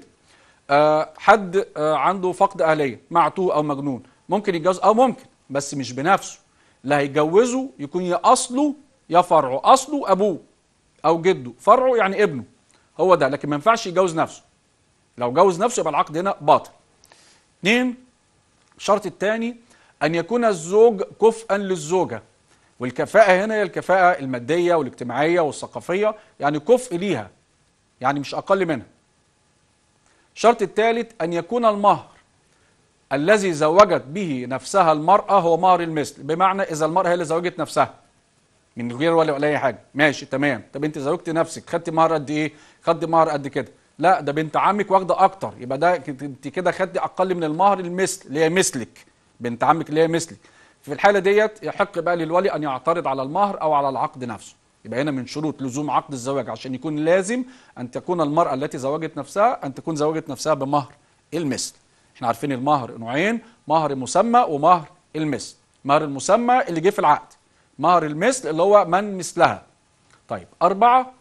آه، حد آه، عنده فقد أهلية معتوه أو مجنون ممكن يتجوز أو آه، ممكن بس مش بنفسه لا هيتجوزه يكون يا أصله يا فرعه أصله أبوه أو جده فرعه يعني ابنه هو ده لكن ما ينفعش يتجوز نفسه لو جوز نفسه يبقى العقد هنا باطل اثنين الشرط الثاني أن يكون الزوج كفءا للزوجة والكفاءة هنا هي الكفاءة المادية والاجتماعية والثقافية يعني كفء ليها يعني مش أقل منها الشرط الثالث أن يكون المهر الذي زوجت به نفسها المرأة هو مهر المثل بمعنى إذا المرأة هي اللي زوجت نفسها من غير ولا, ولا أي حاجة ماشي تمام طب أنت زوجت نفسك خدت مهر قد إيه؟ خدت مهر قد كده لا ده بنت عمك واخدة أكتر يبقى ده أنت كده خدت أقل من المهر المثل اللي هي مثلك بنت عمك اللي هي مثلي في الحالة ديت يحق بقى للولي أن يعترض على المهر أو على العقد نفسه يبقى هنا من شروط لزوم عقد الزواج عشان يكون لازم أن تكون المرأة التي زوجت نفسها أن تكون زوجت نفسها بمهر المثل احنا عارفين المهر نوعين مهر مسمى ومهر المثل مهر المسمى اللي جه في العقد مهر المثل اللي هو من مثلها طيب أربعة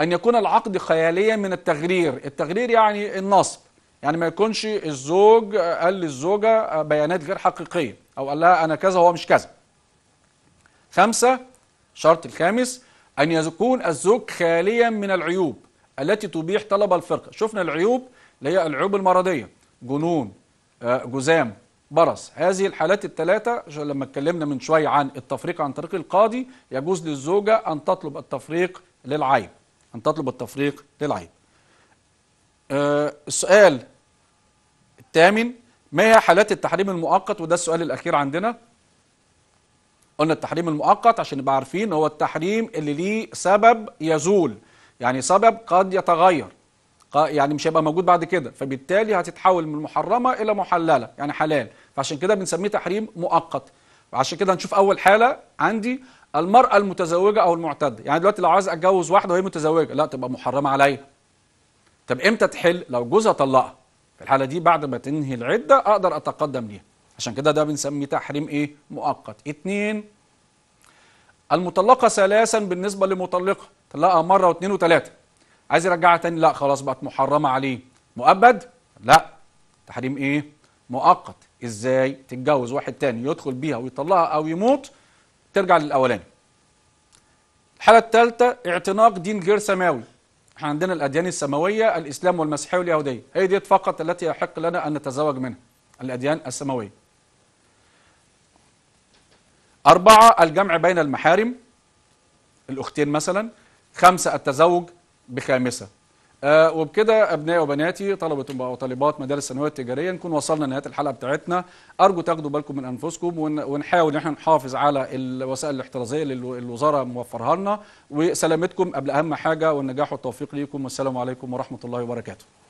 أن يكون العقد خياليا من التغرير التغرير يعني النصب يعني ما يكونش الزوج قال للزوجة بيانات غير حقيقية أو قال لها أنا كذا هو مش كذا خمسة شرط الخامس أن يكون الزوج خاليا من العيوب التي تبيح طلب الفرقة شفنا العيوب اللي هي العيوب المرضية جنون آه، جزام برص هذه الحالات الثلاثة لما اتكلمنا من شوية عن التفريق عن طريق القاضي يجوز للزوجة أن تطلب التفريق للعيب أن تطلب التفريق للعيب آه، السؤال الثامن ما هي حالات التحريم المؤقت وده السؤال الأخير عندنا قلنا التحريم المؤقت عشان نبقى عارفين هو التحريم اللي ليه سبب يزول يعني سبب قد يتغير يعني مش هيبقى موجود بعد كده فبالتالي هتتحول من محرمة إلى محللة يعني حلال فعشان كده بنسميه تحريم مؤقت عشان كده هنشوف أول حالة عندي المرأة المتزوجة أو المعتدة يعني دلوقتي لو عايز أتجوز واحدة وهي متزوجة لا تبقى محرمة عليا طب امتى تحل لو جوزها طلقها في الحاله دي بعد ما تنهي العده اقدر اتقدم ليها عشان كده ده بنسميه تحريم ايه مؤقت اتنين المطلقه ثلاثا بالنسبه لمطلقه طلقها مره واثنين وثلاثه عايز يرجعها تاني لا خلاص بقت محرمه عليه مؤبد لا تحريم ايه مؤقت ازاي تتجوز واحد تاني يدخل بيها ويطلقها او يموت ترجع للاولاني الحاله الثالثه اعتناق دين غير سماوي احنا عندنا الأديان السماوية الإسلام والمسيحية واليهودية هي دي فقط التي يحق لنا أن نتزوج منها الأديان السماوية أربعة الجمع بين المحارم الأختين مثلا خمسة التزوج بخامسة آه، وبكده ابنائي وبناتي طلبه وطالبات مدارس الثانويه التجاريه نكون وصلنا لنهايه الحلقه بتاعتنا ارجو تاخدوا بالكم من انفسكم ونحاول ان احنا نحافظ على الوسائل الاحترازيه اللي الوزاره موفرها لنا وسلامتكم قبل اهم حاجه والنجاح والتوفيق ليكم والسلام عليكم ورحمه الله وبركاته